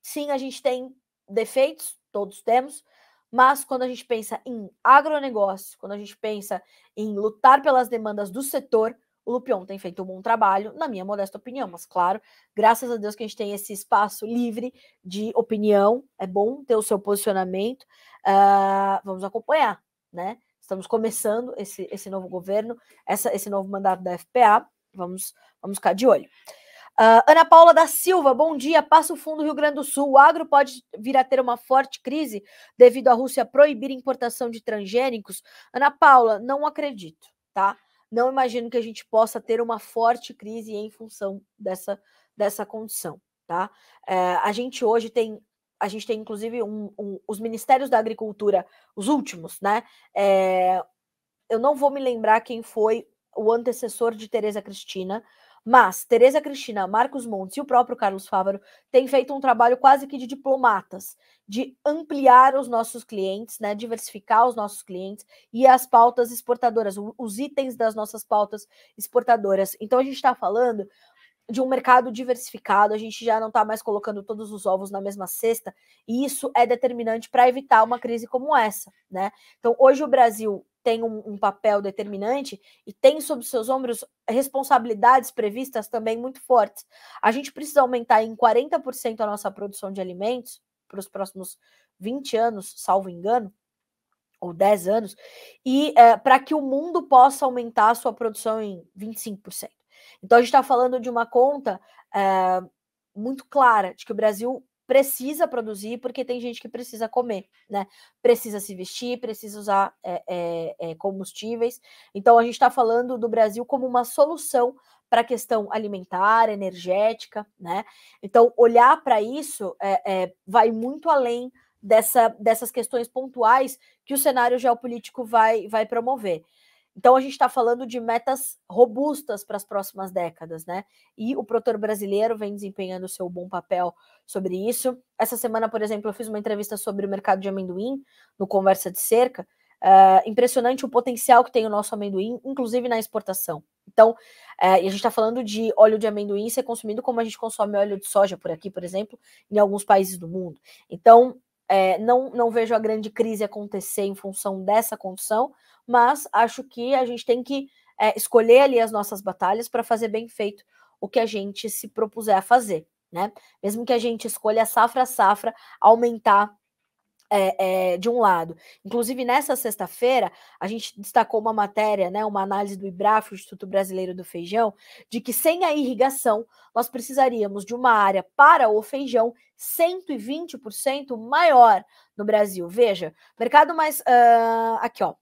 Sim, a gente tem defeitos, todos temos, mas quando a gente pensa em agronegócio, quando a gente pensa em lutar pelas demandas do setor, o Lupion tem feito um bom trabalho, na minha modesta opinião, mas claro, graças a Deus que a gente tem esse espaço livre de opinião, é bom ter o seu posicionamento, uh, vamos acompanhar, né? Estamos começando esse, esse novo governo, essa, esse novo mandato da FPA, vamos, vamos ficar de olho. Uh, Ana Paula da Silva, bom dia. Passa o Fundo, Rio Grande do Sul. O agro pode vir a ter uma forte crise devido à Rússia proibir a importação de transgênicos? Ana Paula, não acredito, tá? Não imagino que a gente possa ter uma forte crise em função dessa, dessa condição, tá? É, a gente hoje tem a gente tem inclusive um, um, os ministérios da agricultura, os últimos, né? É, eu não vou me lembrar quem foi o antecessor de Tereza Cristina, mas Tereza Cristina, Marcos Montes e o próprio Carlos Fávaro têm feito um trabalho quase que de diplomatas, de ampliar os nossos clientes, né, diversificar os nossos clientes e as pautas exportadoras, os itens das nossas pautas exportadoras. Então a gente está falando de um mercado diversificado, a gente já não está mais colocando todos os ovos na mesma cesta, e isso é determinante para evitar uma crise como essa, né? Então, hoje o Brasil tem um, um, papel determinante e tem sob seus ombros responsabilidades previstas também muito fortes. A gente precisa aumentar em 40% a nossa produção de alimentos para os próximos 20 anos, salvo engano, ou 10 anos, e é, para que o mundo possa aumentar a sua produção em 25%. Então a gente está falando de uma conta é, muito clara de que o Brasil precisa produzir porque tem gente que precisa comer, né? Precisa se vestir, precisa usar é, é, combustíveis. Então a gente está falando do Brasil como uma solução para a questão alimentar, energética, né? Então olhar para isso é, vai muito além dessa, dessas questões pontuais que o cenário geopolítico vai, vai promover. Então a gente está falando de metas robustas para as próximas décadas, né? E o produtor brasileiro vem desempenhando seu bom papel sobre isso. Essa semana, por exemplo, eu fiz uma entrevista sobre o mercado de amendoim no Conversa de Cerca. Eh, impressionante o potencial que tem o nosso amendoim, inclusive na exportação. Então, eh, e a gente está falando de óleo de amendoim ser consumido como a gente consome óleo de soja por aqui, por exemplo, em alguns países do mundo. Então, eh, não, não vejo a grande crise acontecer em função dessa condição, mas acho que a gente tem que é, escolher ali as nossas batalhas para fazer bem feito o que a gente se propuser a fazer, né? Mesmo que a gente escolha safra a safra, aumentar é, é, de um lado. Inclusive, nessa sexta-feira, a gente destacou uma matéria, né, uma análise do IBRAF, Instituto Brasileiro do Feijão, de que sem a irrigação, nós precisaríamos de uma área para o feijão 120% maior no Brasil. Veja, mercado mais. Uh, aqui, ó.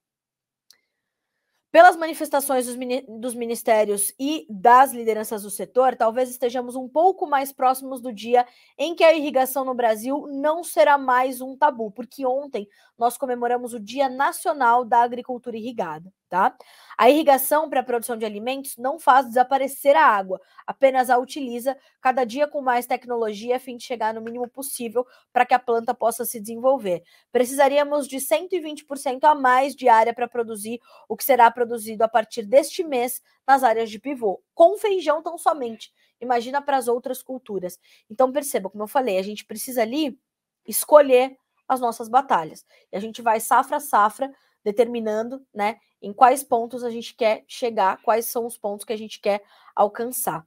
Pelas manifestações dos ministérios e das lideranças do setor, talvez estejamos um pouco mais próximos do dia em que a irrigação no Brasil não será mais um tabu, porque ontem nós comemoramos o Dia Nacional da Agricultura Irrigada tá? A irrigação para a produção de alimentos não faz desaparecer a água, apenas a utiliza cada dia com mais tecnologia a fim de chegar no mínimo possível para que a planta possa se desenvolver. Precisaríamos de 120% a mais de área para produzir o que será produzido a partir deste mês nas áreas de pivô, com feijão tão somente. Imagina para as outras culturas. Então perceba, como eu falei, a gente precisa ali escolher as nossas batalhas. E a gente vai safra a safra determinando, né, em quais pontos a gente quer chegar, quais são os pontos que a gente quer alcançar.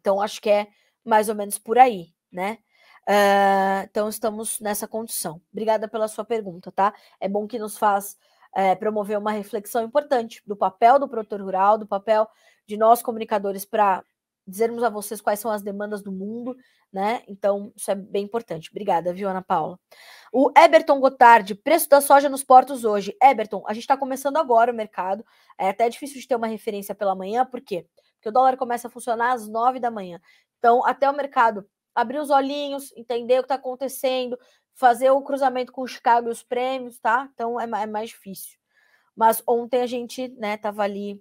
Então, acho que é mais ou menos por aí, né? Uh, então, estamos nessa condição. Obrigada pela sua pergunta, tá? É bom que nos faz é, promover uma reflexão importante do papel do produtor rural, do papel de nós comunicadores para dizermos a vocês quais são as demandas do mundo, né? Então, isso é bem importante. Obrigada, viu, Ana Paula? O Eberton Gotardi, preço da soja nos portos hoje. Eberton, a gente está começando agora o mercado. É até difícil de ter uma referência pela manhã, por quê? Porque o dólar começa a funcionar às nove da manhã. Então, até o mercado abrir os olhinhos, entender o que está acontecendo, fazer o cruzamento com o Chicago e os prêmios, tá? Então é, é mais difícil. Mas ontem a gente, né, tava ali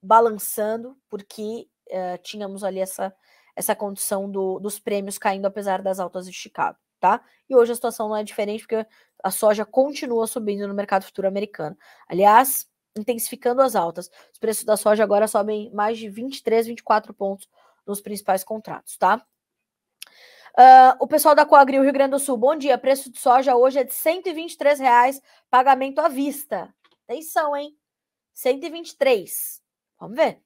balançando, porque uh, tínhamos ali essa, essa condição do, dos prêmios caindo apesar das altas de Chicago, tá? E hoje a situação não é diferente porque a soja continua subindo no mercado futuro americano. Aliás, intensificando as altas. Os preços da soja agora sobem mais de 23, 24 pontos nos principais contratos, tá? Uh, o pessoal da Coagri, Rio Grande do Sul, bom dia. Preço de soja hoje é de 123 reais, pagamento à vista. Atenção, hein? 123. Vamos ver.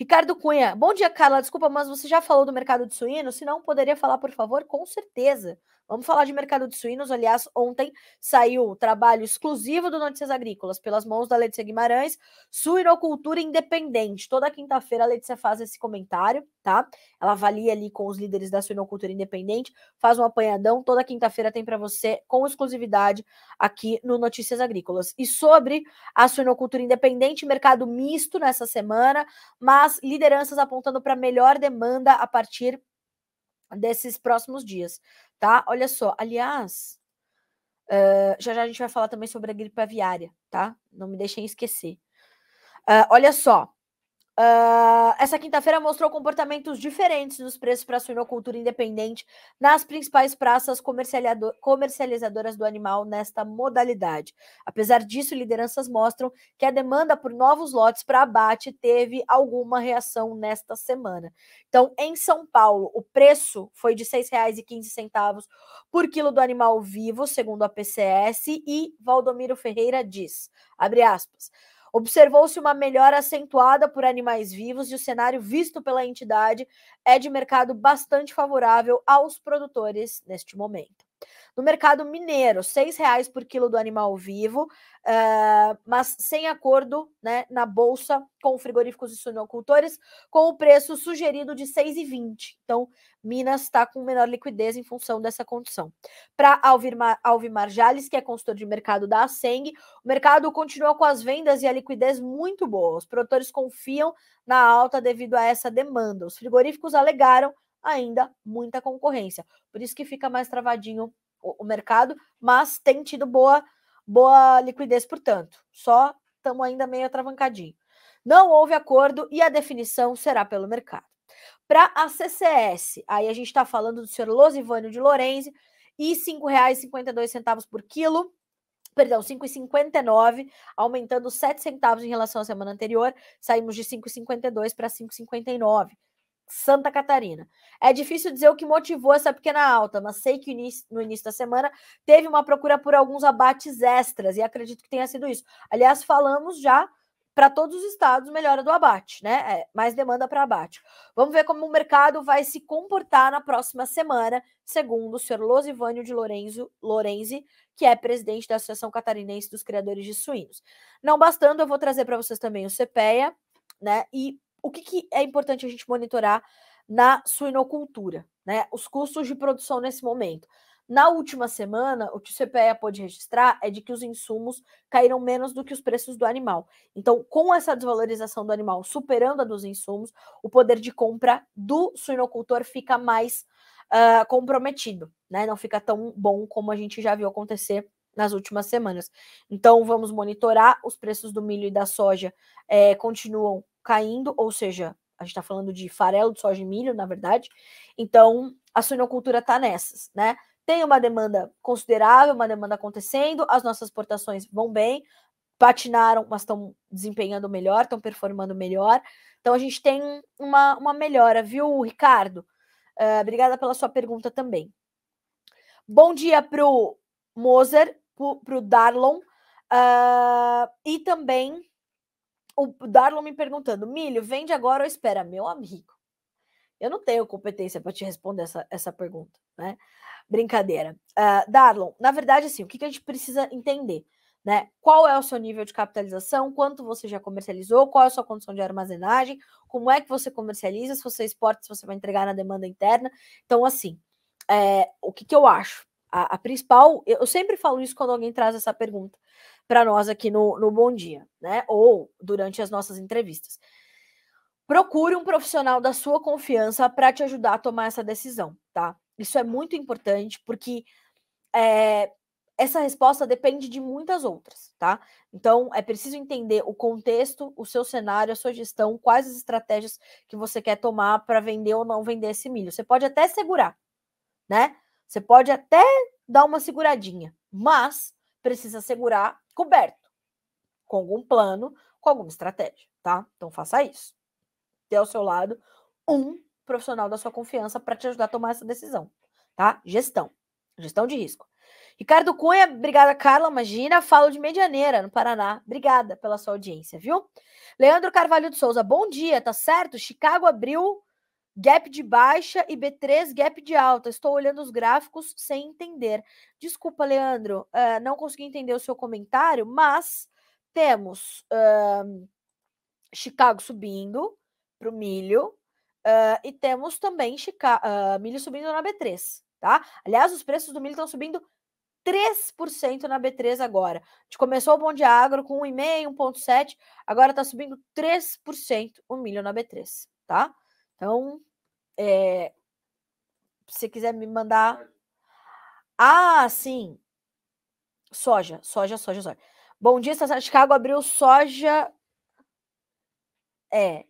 Ricardo Cunha, bom dia, Carla. Desculpa, mas você já falou do mercado de suínos? Se não, poderia falar, por favor? Com certeza. Vamos falar de mercado de suínos. Aliás, ontem saiu o trabalho exclusivo do Notícias Agrícolas pelas mãos da Letícia Guimarães, Suinocultura Independente. Toda quinta-feira a Letícia faz esse comentário, tá? Ela avalia ali com os líderes da Suinocultura Independente, faz um apanhadão. Toda quinta-feira tem para você com exclusividade aqui no Notícias Agrícolas. E sobre a suinocultura independente, mercado misto nessa semana, mas lideranças apontando para melhor demanda a partir desses próximos dias, tá? Olha só, aliás, uh, já já a gente vai falar também sobre a gripe aviária, tá? Não me deixem esquecer. Uh, olha só, Uh, essa quinta-feira mostrou comportamentos diferentes nos preços para a suinocultura independente nas principais praças comercializadoras do animal nesta modalidade. Apesar disso, lideranças mostram que a demanda por novos lotes para abate teve alguma reação nesta semana. Então, em São Paulo, o preço foi de R$ 6,15 por quilo do animal vivo, segundo a PCS, e Valdomiro Ferreira diz, abre aspas, Observou-se uma melhora acentuada por animais vivos e o cenário visto pela entidade é de mercado bastante favorável aos produtores neste momento. No mercado mineiro, R$ reais por quilo do animal vivo, uh, mas sem acordo né, na bolsa com frigoríficos e suinocultores, com o preço sugerido de R$ 6,20. Então, Minas está com menor liquidez em função dessa condição. Para Alvimar, Alvimar Jales, que é consultor de mercado da Aseng, o mercado continua com as vendas e a liquidez muito boa. Os produtores confiam na alta devido a essa demanda. Os frigoríficos alegaram ainda muita concorrência. Por isso que fica mais travadinho o, mercado, mas tem tido boa, boa liquidez, portanto. Só estamos ainda meio atravancadinho. Não houve acordo e a definição será pelo mercado. Para a CCS, aí a gente está falando do senhor Losivânio de Lorenzi e R$ 5,52 por quilo perdão, 5,59, aumentando R$ centavos em relação à semana anterior, saímos de 5,52 para 5,59. Santa Catarina. É difícil dizer o que motivou essa pequena alta, mas sei que no início da semana teve uma procura por alguns abates extras e acredito que tenha sido isso. Aliás, falamos já para todos os estados melhora do abate, né? É, mais demanda para abate. Vamos ver como o mercado vai se comportar na próxima semana, segundo o senhor Losivânio de Lorenzo, Lorenzi, que é presidente da Associação Catarinense dos Criadores de Suínos. Não bastando, eu vou trazer para vocês também o CPEA, né? E o que, que é importante a gente monitorar na suinocultura, né? Os custos de produção nesse momento. Na última semana, o que o CPEA pode registrar é de que os insumos caíram menos do que os preços do animal. Então, com essa desvalorização do animal superando a dos insumos, o poder de compra do suinocultor fica mais uh, comprometido, né? Não fica tão bom como a gente já viu acontecer nas últimas semanas. Então, vamos monitorar. Os preços do milho e da soja é, continuam caindo, ou seja, a gente está falando de farelo de soja e milho, na verdade. Então, a suinocultura está nessas, né? Tem uma demanda considerável, uma demanda acontecendo, as nossas exportações vão bem, patinaram, mas estão desempenhando melhor, estão performando melhor. Então, a gente tem uma, uma melhora, viu, Ricardo? Uh, obrigada pela sua pergunta também. Bom dia para o Moser, para o Darlon, uh, e também o Darlon me perguntando: milho, vende agora ou espera? Meu amigo, eu não tenho competência para te responder essa, essa pergunta, né? Brincadeira. Uh, Darlon, na verdade, assim, o que, que a gente precisa entender? Né? Qual é o seu nível de capitalização? Quanto você já comercializou? Qual é a sua condição de armazenagem? Como é que você comercializa? Se você exporta, se você vai entregar na demanda interna? Então, assim, é, o que, que eu acho? A, a principal, eu, eu sempre falo isso quando alguém traz essa pergunta para nós aqui no, no Bom Dia, né? Ou durante as nossas entrevistas. Procure um profissional da sua confiança para te ajudar a tomar essa decisão, tá? Isso é muito importante porque é, essa resposta depende de muitas outras, tá? Então é preciso entender o contexto, o seu cenário, a sua gestão, quais as estratégias que você quer tomar para vender ou não vender esse milho. Você pode até segurar, né? Você pode até dar uma seguradinha, mas precisa segurar descoberto com algum plano, com alguma estratégia, tá? Então faça isso. Ter ao seu lado um profissional da sua confiança para te ajudar a tomar essa decisão, tá? Gestão, gestão de risco. Ricardo Cunha, obrigada, Carla. Imagina, falo de Medianeira, no Paraná. Obrigada pela sua audiência, viu? Leandro Carvalho de Souza, bom dia, tá certo? Chicago abriu Gap de baixa e B3, gap de alta. Estou olhando os gráficos sem entender. Desculpa, Leandro, uh, não consegui entender o seu comentário, mas temos uh, Chicago subindo para o milho uh, e temos também Chica ah, milho subindo na B3, tá? Aliás, os preços do milho estão subindo 3% na B3 agora. A gente começou o bom de agro com 1,5, 1,7, agora está subindo 3% o milho na B3, tá? Então, é, se quiser me mandar. Ah, sim. Soja, soja, soja, soja. Bom dia, Estação Chicago abriu soja. É,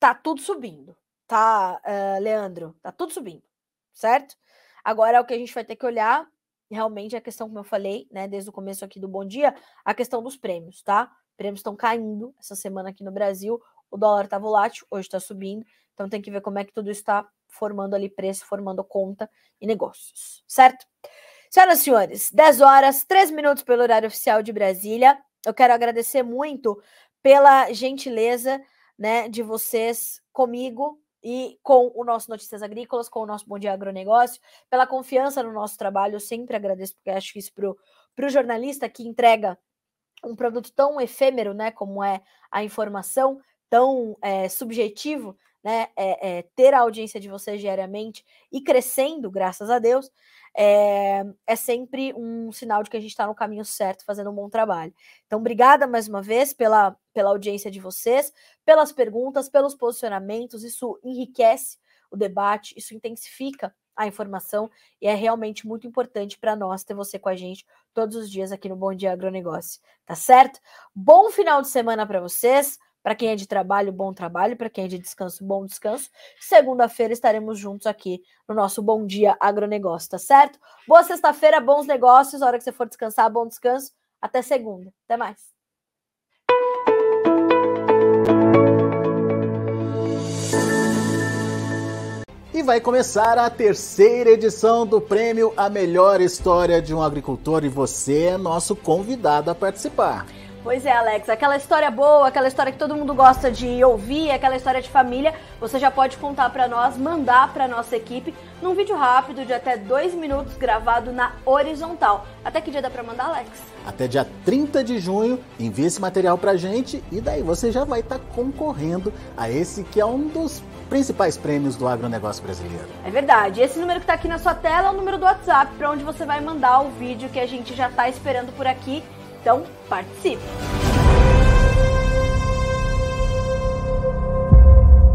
tá tudo subindo, tá, uh, Leandro? Tá tudo subindo, certo? Agora é o que a gente vai ter que olhar realmente é a questão, como eu falei, né, desde o começo aqui do Bom Dia, a questão dos prêmios, tá? Prêmios estão caindo essa semana aqui no Brasil, o dólar tá volátil, hoje tá subindo, então tem que ver como é que tudo está formando ali preço, formando conta e negócios, certo? Senhoras e senhores, 10 horas, 3 minutos pelo horário oficial de Brasília. Eu quero agradecer muito pela gentileza né, de vocês comigo e com o nosso Notícias Agrícolas, com o nosso Bom Dia Agronegócio, pela confiança no nosso trabalho. Eu sempre agradeço, porque acho que isso para o jornalista que entrega um produto tão efêmero né, como é a informação, tão é, subjetivo, né, é, é, ter a audiência de vocês diariamente e crescendo, graças a Deus, é, é sempre um sinal de que a gente está no caminho certo, fazendo um bom trabalho. Então, obrigada mais uma vez pela, pela audiência de vocês, pelas perguntas, pelos posicionamentos, isso enriquece o debate, isso intensifica a informação e é realmente muito importante para nós ter você com a gente todos os dias aqui no Bom Dia Agronegócio, tá certo? Bom final de semana para vocês. Para quem é de trabalho, bom trabalho. Para quem é de descanso, bom descanso. Segunda-feira estaremos juntos aqui no nosso Bom Dia Agronegócio, tá certo? Boa sexta-feira, bons negócios. A hora que você for descansar, bom descanso. Até segunda. Até mais. E vai começar a terceira edição do prêmio A Melhor História de um Agricultor e você é nosso convidado a participar. Pois é, Alex. Aquela história boa, aquela história que todo mundo gosta de ouvir, aquela história de família, você já pode contar para nós, mandar para nossa equipe num vídeo rápido de até dois minutos gravado na horizontal. Até que dia dá para mandar, Alex? Até dia 30 de junho, envie esse material a gente e daí você já vai estar tá concorrendo a esse que é um dos principais prêmios do agronegócio brasileiro. É verdade. Esse número que está aqui na sua tela é o número do WhatsApp, para onde você vai mandar o vídeo que a gente já está esperando por aqui então, participe!